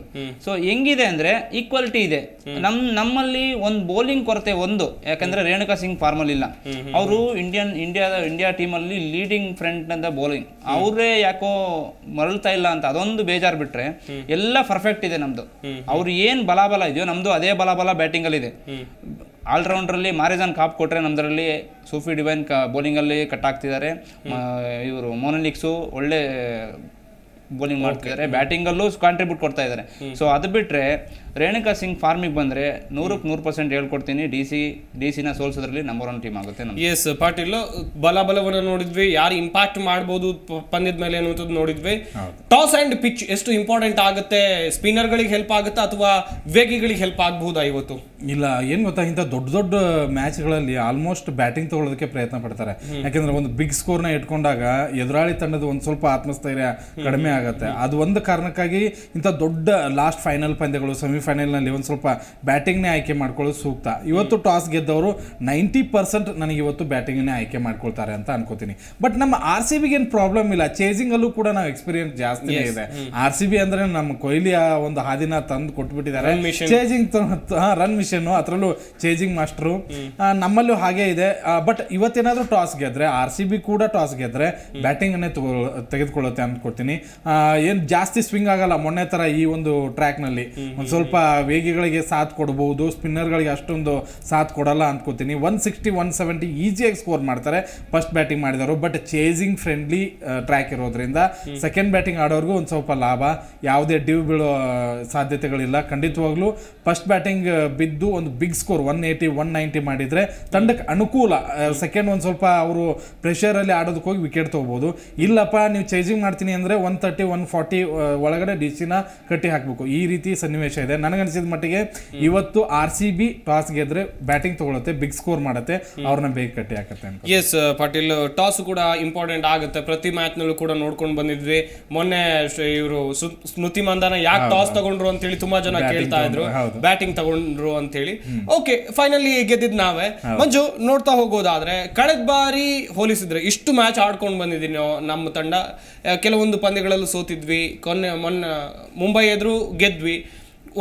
ಸೊ ಹೆಂಗಿದೆ ಅಂದ್ರೆ ಈಕ್ವಾಲಿಟಿ ಇದೆ ನಮ್ ನಮ್ಮಲ್ಲಿ ಒಂದು ಬೌಲಿಂಗ್ ಕೊರತೆ ಒಂದು ಯಾಕಂದ್ರೆ ರೇಣುಕಾ ಸಿಂಗ್ ಫಾರ್ಮಲ್ಲಿ ಇಲ್ಲ ಅವರು ಇಂಡಿಯನ್ ಇಂಡಿಯಾದ ಇಂಡಿಯಾ ಟೀಮಲ್ಲಿ ಲೀಡಿಂಗ್ ಫ್ರಂಟ್ ಅಂತ ಬೌಲಿಂಗ್ ಅವರೇ ಯಾಕೋ ಮರಳ್ತಾ ಇಲ್ಲ ಅಂತ ಅದೊಂದು ಬೇಜಾರು ಬಿಟ್ರೆ ಎಲ್ಲ ಪರ್ಫೆಕ್ಟ್ ಇದೆ ನಮ್ದು ಅವ್ರು ಏನ್ ಬಲಾಬಲ ಇದೆಯೋ ನಮ್ದು ಅದೇ ಬಲಾಬಲ ಬ್ಯಾಟಿಂಗ್ ಅಲ್ಲಿ ಇದೆ ಆಲ್ರೌಂಡರ್ ಅಲ್ಲಿ ಮಾರೇಜಾನ್ ಕಾಪ್ ಕೊಟ್ರೆ ನಮ್ದ್ರಲ್ಲಿ ಸೂಫಿ ಡಿವೈನ್ ಬೌಲಿಂಗ್ ಅಲ್ಲಿ ಕಟ್ ಆಗ್ತಿದ್ದಾರೆ ಇವರು ಮೋನಲಿಕ್ಸು ಒಳ್ಳೆ ಬೌಲಿಂಗ್ ಮಾಡ್ತಿದ್ದಾರೆ ಬ್ಯಾಟಿಂಗ್ ಅಲ್ಲೂ ಕಾಂಟ್ರಿಬ್ಯೂಟ್ ಕೊಡ್ತಾ ಇದ್ದಾರೆ ಸೊ ಅದು ಬಿಟ್ರೆ ರೇಣುಕಾ ಸಿಂಗ್ ಫಾರ್ಮಿಗೆ ಬಂದರೆ ನೂರಕ್ಕೆ ನೂರು ಪರ್ಸೆಂಟ್ ಹೇಳ್ಕೊಡ್ತೀನಿ ಡಿ ಸಿ ಡಿ ಸಿನ ಸೋಲ್ಸೋದ್ರಲ್ಲಿ ನಂಬರ್ ಒನ್ ಟೀಮ್ ಆಗುತ್ತೆ ಎಸ್ ಪಾಟೀಲ್ ಬಲ ನೋಡಿದ್ವಿ ಯಾರು ಇಂಪ್ಯಾಕ್ಟ್ ಮಾಡ್ಬೋದು ಪಂದ್ಯದ ಮೇಲೆ ಅನ್ನುವಂಥದ್ದು ನೋಡಿದ್ವಿ ಟಾಸ್ ಆ್ಯಂಡ್ ಪಿಚ್ ಎಷ್ಟು ಇಂಪಾರ್ಟೆಂಟ್ ಆಗುತ್ತೆ ಸ್ಪಿನ್ನರ್ಗಳಿಗೆ ಹೆಲ್ಪ್ ಆಗುತ್ತಾ ಅಥವಾ ವೇಗಿಗಳಿಗೆ ಹೆಲ್ಪ್ ಆಗಬಹುದಾ ಇವತ್ತು ಇಲ್ಲ ಏನು ಗೊತ್ತಾ ಇಂಥ ದೊಡ್ಡ ದೊಡ್ಡ ಮ್ಯಾಚ್ಗಳಲ್ಲಿ ಆಲ್ಮೋಸ್ಟ್ ಬ್ಯಾಟಿಂಗ್ ತಗೊಳ್ಳೋದಕ್ಕೆ ಪ್ರಯತ್ನ ಪಡ್ತಾರೆ ಯಾಕೆಂದ್ರೆ ಒಂದು ಬಿಗ್ ಸ್ಕೋರ್ನ ಇಟ್ಕೊಂಡಾಗ ಎದುರಾಳಿ ತಂಡದ ಒಂದು ಸ್ವಲ್ಪ ಆತ್ಮಸ್ಥೈರ್ಯ ಕಡಿಮೆ ಆಗುತ್ತೆ ಅದು ಒಂದು ಕಾರಣಕ್ಕಾಗಿ ಇಂಥ ದೊಡ್ಡ ಲಾಸ್ಟ್ ಫೈನಲ್ ಪಂದ್ಯಗಳು ಸೆಮಿ ನಲ್ಲಿ ಒಂದು ಸ್ವಲ್ಪ ನೇ ಆಯ್ಕೆ ಮಾಡ್ಕೊಳ್ಳೋದು ಸೂಕ್ತ ಇವತ್ತು ಟಾಸ್ ಗೆದ್ದವರು ನೈಂಟಿ ಪರ್ಸೆಂಟ್ ನನಗೆ ಇವತ್ತು ನೇ ಆಯ್ಕೆ ಮಾಡ್ಕೊಳ್ತಾರೆ ಅಂತ ಅನ್ಕೋತೀನಿ ಬಟ್ ನಮ್ಮ ಆರ್ ಸಿ ಬಿಗೆ ಪ್ರಾಬ್ಲಮ್ ಇಲ್ಲ ಅಲ್ಲೂ ಕೂಡ ನಾವು ಎಕ್ಸ್ಪೀರಿಯನ್ಸ್ ಜಾಸ್ತಿ ಇದೆ ಆರ್ ಸಿ ಬಿ ಅಂದರೆ ನಮ್ಮ ಕೊಹ್ಲಿಯ ಒಂದು ಹಾದಿನ ತಂದು ಕೊಟ್ಬಿಟ್ಟಿದ್ದಾರೆ ಚೇಜಿಂಗ್ ರನ್ ಮಿಷನ್ ಅದರಲ್ಲೂ ಚೇಸಿಂಗ್ ಮಾಸ್ಟರು ನಮ್ಮಲ್ಲೂ ಹಾಗೆ ಇದೆ ಬಟ್ ಇವತ್ತೇನಾದರೂ ಟಾಸ್ ಗೆದ್ರೆ ಆರ್ ಸಿ ಬಿ ಕೂಡ ಟಾಸ್ ಗೆದ್ರೆ ಬ್ಯಾಟಿಂಗ್ ಅನ್ನೇ ತೆಗೆದುಕೊಳ್ಳುತ್ತೆ ಅನ್ಕೊತೀನಿ ಏನು ಜಾಸ್ತಿ ಸ್ವಿಂಗ್ ಆಗಲ್ಲ ಮೊನ್ನೆ ತರ ಈ ಒಂದು ಟ್ರ್ಯಾಕ್ ನಲ್ಲಿ ಒಂದ್ ಸ್ವಲ್ಪ ಸ್ವಲ್ಪ ವೇಗಿಗಳಿಗೆ ಸಾಥ್ ಕೊಡ್ಬೋದು ಸ್ಪಿನ್ನರ್ಗಳಿಗೆ ಅಷ್ಟೊಂದು ಸಾಥ್ ಕೊಡಲ್ಲ ಅಂದ್ಕೋತೀನಿ ಒನ್ ಸಿಕ್ಸ್ಟಿ ಒನ್ ಸೆವೆಂಟಿ ಈಸಿಯಾಗಿ ಸ್ಕೋರ್ ಮಾಡ್ತಾರೆ ಫಸ್ಟ್ ಬ್ಯಾಟಿಂಗ್ ಮಾಡಿದವರು ಬಟ್ ಚೇಸಿಂಗ್ ಫ್ರೆಂಡ್ಲಿ ಟ್ರ್ಯಾಕ್ ಇರೋದ್ರಿಂದ ಸೆಕೆಂಡ್ ಬ್ಯಾಟಿಂಗ್ ಆಡೋರ್ಗೂ ಒಂದು ಸ್ವಲ್ಪ ಲಾಭ ಯಾವುದೇ ಡಿವ್ ಬೀಳೋ ಸಾಧ್ಯತೆಗಳಿಲ್ಲ ಖಂಡಿತವಾಗ್ಲೂ ಫಸ್ಟ್ ಬ್ಯಾಟಿಂಗ್ ಬಿದ್ದು ಒಂದು big score one eighty one ninety ಮಾಡಿದರೆ ತಂಡಕ್ಕೆ ಅನುಕೂಲ ಸೆಕೆಂಡ್ ಒಂದು ಸ್ವಲ್ಪ ಅವರು ಪ್ರೆಷರಲ್ಲಿ ಆಡೋದಕ್ಕೆ ಹೋಗಿ ವಿಕೆಟ್ ತೊಗೋಬೋದು ಇಲ್ಲಪ್ಪ ನೀವು ಚೇಜಿಂಗ್ ಮಾಡ್ತೀನಿ ಅಂದರೆ ಒನ್ ತರ್ಟಿ ಒನ್ ಫಾರ್ಟಿ ಒಳಗಡೆ ಡಿಸಿನ ಕಟ್ಟಿ ಹಾಕಬೇಕು ಈ ರೀತಿ ಸನ್ನಿವೇಶ ಇದೆ ನನಗೆ ನನಗನ್ಸಿದ ಮಟ್ಟಿಗೆ ಇವತ್ತು ಆರ್ ಸಿ ಬಿ ಟಾಸ್ ಗೆದ್ರೆ ಬ್ಯಾಟಿಂಗ್ ತಗೊಳತ್ತೆ ಬಿಗ್ ಸ್ಕೋರ್ ಮಾಡುತ್ತೆ ಅವ್ರನ್ನ ಬೇಗ ಕಟ್ಟಿ ಹಾಕತ್ತೆ ಎಸ್ uh, ಪಾಟೀಲ್ ಟಾಸ್ ಕೂಡ ಇಂಪಾರ್ಟೆಂಟ್ ಆಗುತ್ತೆ ಪ್ರತಿ ಮ್ಯಾಚ್ ನಲ್ಲೂ ಕೂಡ ನೋಡ್ಕೊಂಡು ಬಂದಿದ್ವಿ ಮೊನ್ನೆ ಇವರು ಸ್ಮೃತಿ ಮಂದಾನ ಯಾಕೆ ಟಾಸ್ ತಗೊಂಡ್ರು ಅಂತ ಹೇಳಿ ತುಂಬಾ ಜನ ಕೇಳ್ತಾ ಇದ್ರು ಬ್ಯಾಟಿಂಗ್ ತಗೊಂಡ್ರು ಅಂತ ಹೇಳಿ ಓಕೆ ಫೈನಲಿ ಗೆದ್ದಿದ್ ನಾವೇ ಮಂಜು ನೋಡ್ತಾ ಹೋಗೋದಾದ್ರೆ ಕಳೆದ ಬಾರಿ ಹೋಲಿಸಿದ್ರೆ ಇಷ್ಟು ಮ್ಯಾಚ್ ಆಡ್ಕೊಂಡು ಬಂದಿದ್ದೀನಿ ನಮ್ಮ ತಂಡ ಕೆಲವೊಂದು ಪಂದ್ಯಗಳಲ್ಲೂ ಸೋತಿದ್ವಿ ಕೊನೆ ಮೊನ್ನೆ ಮುಂಬೈ ಎದುರು ಗೆದ್ವಿ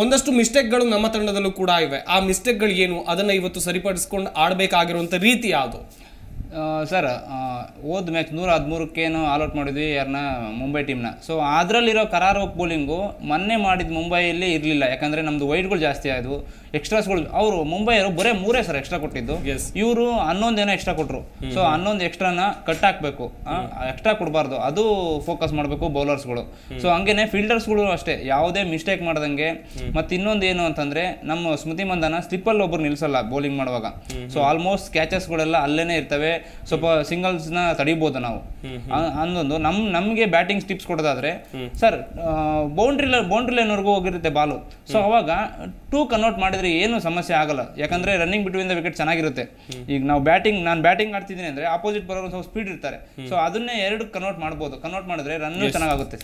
ಒಂದಷ್ಟು ಮಿಸ್ಟೇಕ್ಗಳು ನಮ್ಮ ತಂಡದಲ್ಲೂ ಕೂಡ ಇವೆ ಆ ಮಿಸ್ಟೇಕ್ಗಳು ಏನು ಅದನ್ನು ಇವತ್ತು ಸರಿಪಡಿಸ್ಕೊಂಡು ಆಡಬೇಕಾಗಿರುವಂಥ ರೀತಿ ಯಾವುದು ಸರ್ ಹೋದ ಮ್ಯಾಚ್ ನೂರ ಹದಿಮೂರಕ್ಕೇನು ಆಲ್ಔಟ್ ಮಾಡಿದ್ವಿ ಯಾರನ್ನ ಮುಂಬೈ ಟೀಮ್ನ ಸೊ ಅದರಲ್ಲಿರೋ ಕರಾರೋ ಬೌಲಿಂಗು ಮೊನ್ನೆ ಮಾಡಿದ ಮುಂಬೈಯಲ್ಲಿ ಇರಲಿಲ್ಲ ಯಾಕಂದರೆ ನಮ್ಮದು ವೈಟ್ಗಳು ಜಾಸ್ತಿ ಆಯಿತು ಎಕ್ಸ್ಟ್ರಾಸ್ಗಳು ಅವರು ಮುಂಬೈಯವರು ಬರೇ ಮೂರೇ ಸರ್ ಎಕ್ಸ್ಟ್ರಾ ಕೊಟ್ಟಿದ್ದು ಇವರು ಏನೋ ಎಕ್ಸ್ಟ್ರಾ ಕೊಟ್ಟರು ಸೊ ಹನ್ನೊಂದು ಎಕ್ಸ್ಟ್ರಾನ ಕಟ್ ಹಾಕಬೇಕು ಎಕ್ಸ್ಟ್ರಾ ಕೊಡಬಾರ್ದು ಅದು ಫೋಕಸ್ ಮಾಡಬೇಕು ಬೌಲರ್ಸ್ಗಳು ಸೊ ಹಂಗೇನೆ ಫೀಲ್ಡರ್ಸ್ಗಳು ಅಷ್ಟೇ ಯಾವುದೇ ಮಿಸ್ಟೇಕ್ ಮಾಡ್ದಂಗೆ ಮತ್ತೆ ಇನ್ನೊಂದು ಏನು ಅಂತಂದ್ರೆ ನಮ್ಮ ಸ್ಮೃತಿ ಮಂದನ ಸ್ಲಿಪ್ಪಲ್ಲಿ ಒಬ್ರು ನಿಲ್ಸಲ್ಲ ಬೌಲಿಂಗ್ ಮಾಡುವಾಗ ಸೊ ಆಲ್ಮೋಸ್ಟ್ ಕ್ಯಾಚಸ್ಗಳೆಲ್ಲ ಅಲ್ಲೇನೆ ಇರ್ತವೆ ಸ್ವಲ್ಪ ಸಿಂಗಲ್ಸ್ನ ತಡಿಬೋದು ನಾವು ಅಂದೊಂದು ನಮ್ ನಮಗೆ ಬ್ಯಾಟಿಂಗ್ ಸ್ಟಿಪ್ಸ್ ಕೊಡೋದಾದ್ರೆ ಸರ್ ಬೌಂಡ್ರಿ ಬೌಂಡ್ರಿ ಲೈನ್ವರೆಗೂ ಹೋಗಿರುತ್ತೆ ಬಾಲು ಸೊ ಅವಾಗ ಟೂ ಕನ್ವರ್ಟ್ ಮಾಡಿದ ಮಾಡಿದರೆ ಏನು ಸಮಸ್ಯೆ ಆಗಲ್ಲ ಯಾಕಂದ್ರೆ ರನ್ನಿಂಗ್ ಬಿಟ್ವೀನ್ ವಿಕೆಟ್ ಚೆನ್ನಾಗಿರುತ್ತೆ ಈಗ ನಾವು ಬ್ಯಾಟಿಂಗ್ ನಾನು ಬ್ಯಾಟಿಂಗ್ ಆಡ್ತಿದ್ದೀನಿ ಅಂದ್ರೆ ಅಪೋಸಿಟ್ ಬರೋರು ಸ್ವಲ್ಪ ಸ್ಪೀಡ್ ಇರ್ತಾರೆ ಸೊ ಅದನ್ನೇ ಎರಡು ಕನ್ವರ್ಟ್ ಮಾಡ್ಬೋದು ಕನ್ವರ್ಟ್ ಮಾಡಿದ್ರೆ ರನ್ನು ಚೆನ್ನಾಗುತ್ತೆ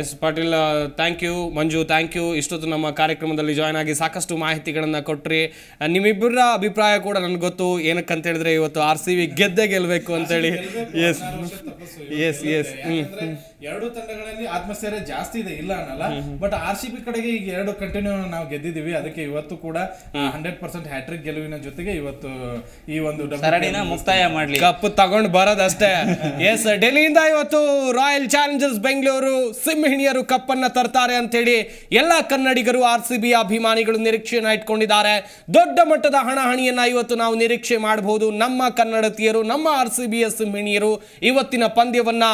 yes Patil thank you Manju thank you ಇಷ್ಟೊತ್ತು ನಮ್ಮ ಕಾರ್ಯಕ್ರಮದಲ್ಲಿ ಜಾಯ್ನ್ ಆಗಿ ಸಾಕಷ್ಟು ಮಾಹಿತಿಗಳನ್ನು ಕೊಟ್ರಿ ನಿಮ್ಮಿಬ್ಬರ ಅಭಿಪ್ರಾಯ ಕೂಡ ನನಗೆ ಗೊತ್ತು ಏನಕ್ಕೆ ಅಂತ ಹೇಳಿದ್ರೆ ಇವತ್ತು ಆರ್ ಸಿ ವಿ ಗೆದ್ದೇ ಗೆಲ್ಲಬೇಕು ಅಂತೇಳಿ ಎಸ್ ಎಸ್ ಎಸ್ ಹ್ಞೂ ಎರಡು ತಂಡಗಳಲ್ಲಿ ಆತ್ಮಸ್ಥೈರ್ಯ ಜಾಸ್ತಿ ಇದೆ ಇಲ್ಲ ಅನ್ನಲ್ಲ ಬಟ್ ಆರ್ ಸಿ ಬಿ ಕಡೆಗೆ ಈಗ ಎರಡು ಕಂಟಿನ್ಯೂ ನಾವು ಗೆದ್ದಿದೀವಿ ಅದಕ್ಕೆ ಇವತ್ತು ಕೂಡ ಹಂಡ್ರೆಡ್ ಪರ್ಸೆಂಟ್ ಹ್ಯಾಟ್ರಿಕ್ ಗೆಲುವಿನ ಜೊತೆಗೆ ಇವತ್ತು ಈ ಒಂದು ಸರಣಿನ ಮುಕ್ತಾಯ ಮಾಡ್ಲಿ ಕಪ್ ತಗೊಂಡು ಬರೋದಷ್ಟೇ ಎಸ್ ಡೆಲ್ಲಿಯಿಂದ ಇವತ್ತು ರಾಯಲ್ ಚಾಲೆಂಜರ್ಸ್ ಬೆಂಗಳೂರು ಸಿಂಹಿಣಿಯರು ಕಪ್ ಅನ್ನ ತರ್ತಾರೆ ಅಂತೇಳಿ ಎಲ್ಲಾ ಕನ್ನಡಿಗರು ಆರ್ ಸಿ ಬಿ ಅಭಿಮಾನಿಗಳು ನಿರೀಕ್ಷೆಯನ್ನ ಇಟ್ಕೊಂಡಿದ್ದಾರೆ ದೊಡ್ಡ ಮಟ್ಟದ ಹಣಹಣಿಯನ್ನ ಇವತ್ತು ನಾವು ನಿರೀಕ್ಷೆ ಮಾಡಬಹುದು ನಮ್ಮ ಕನ್ನಡತಿಯರು ನಮ್ಮ ಆರ್ ಸಿ ಬಿ ಸಿಂಹಿಣಿಯರು ಇವತ್ತಿನ ಪಂದ್ಯವನ್ನ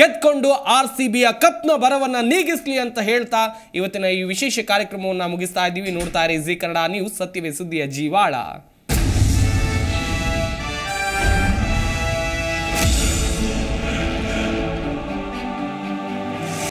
ಗೆದ್ಕೊಂಡು ಆರ್ ಸಿ ಬಿಯ ಕಪ್ನ ಬರವನ್ನು ನೀಗಿಸಲಿ ಅಂತ ಹೇಳ್ತಾ ಇವತ್ತಿನ ಈ ವಿಶೇಷ ಕಾರ್ಯಕ್ರಮವನ್ನು ಮುಗಿಸ್ತಾ ಇದ್ದೀವಿ ನೋಡ್ತಾ ಇರಿ ಜಿ ಕನ್ನಡ ನ್ಯೂಸ್ ಸತ್ಯವೇ ಸುದ್ದಿಯ ಜೀವಾಳ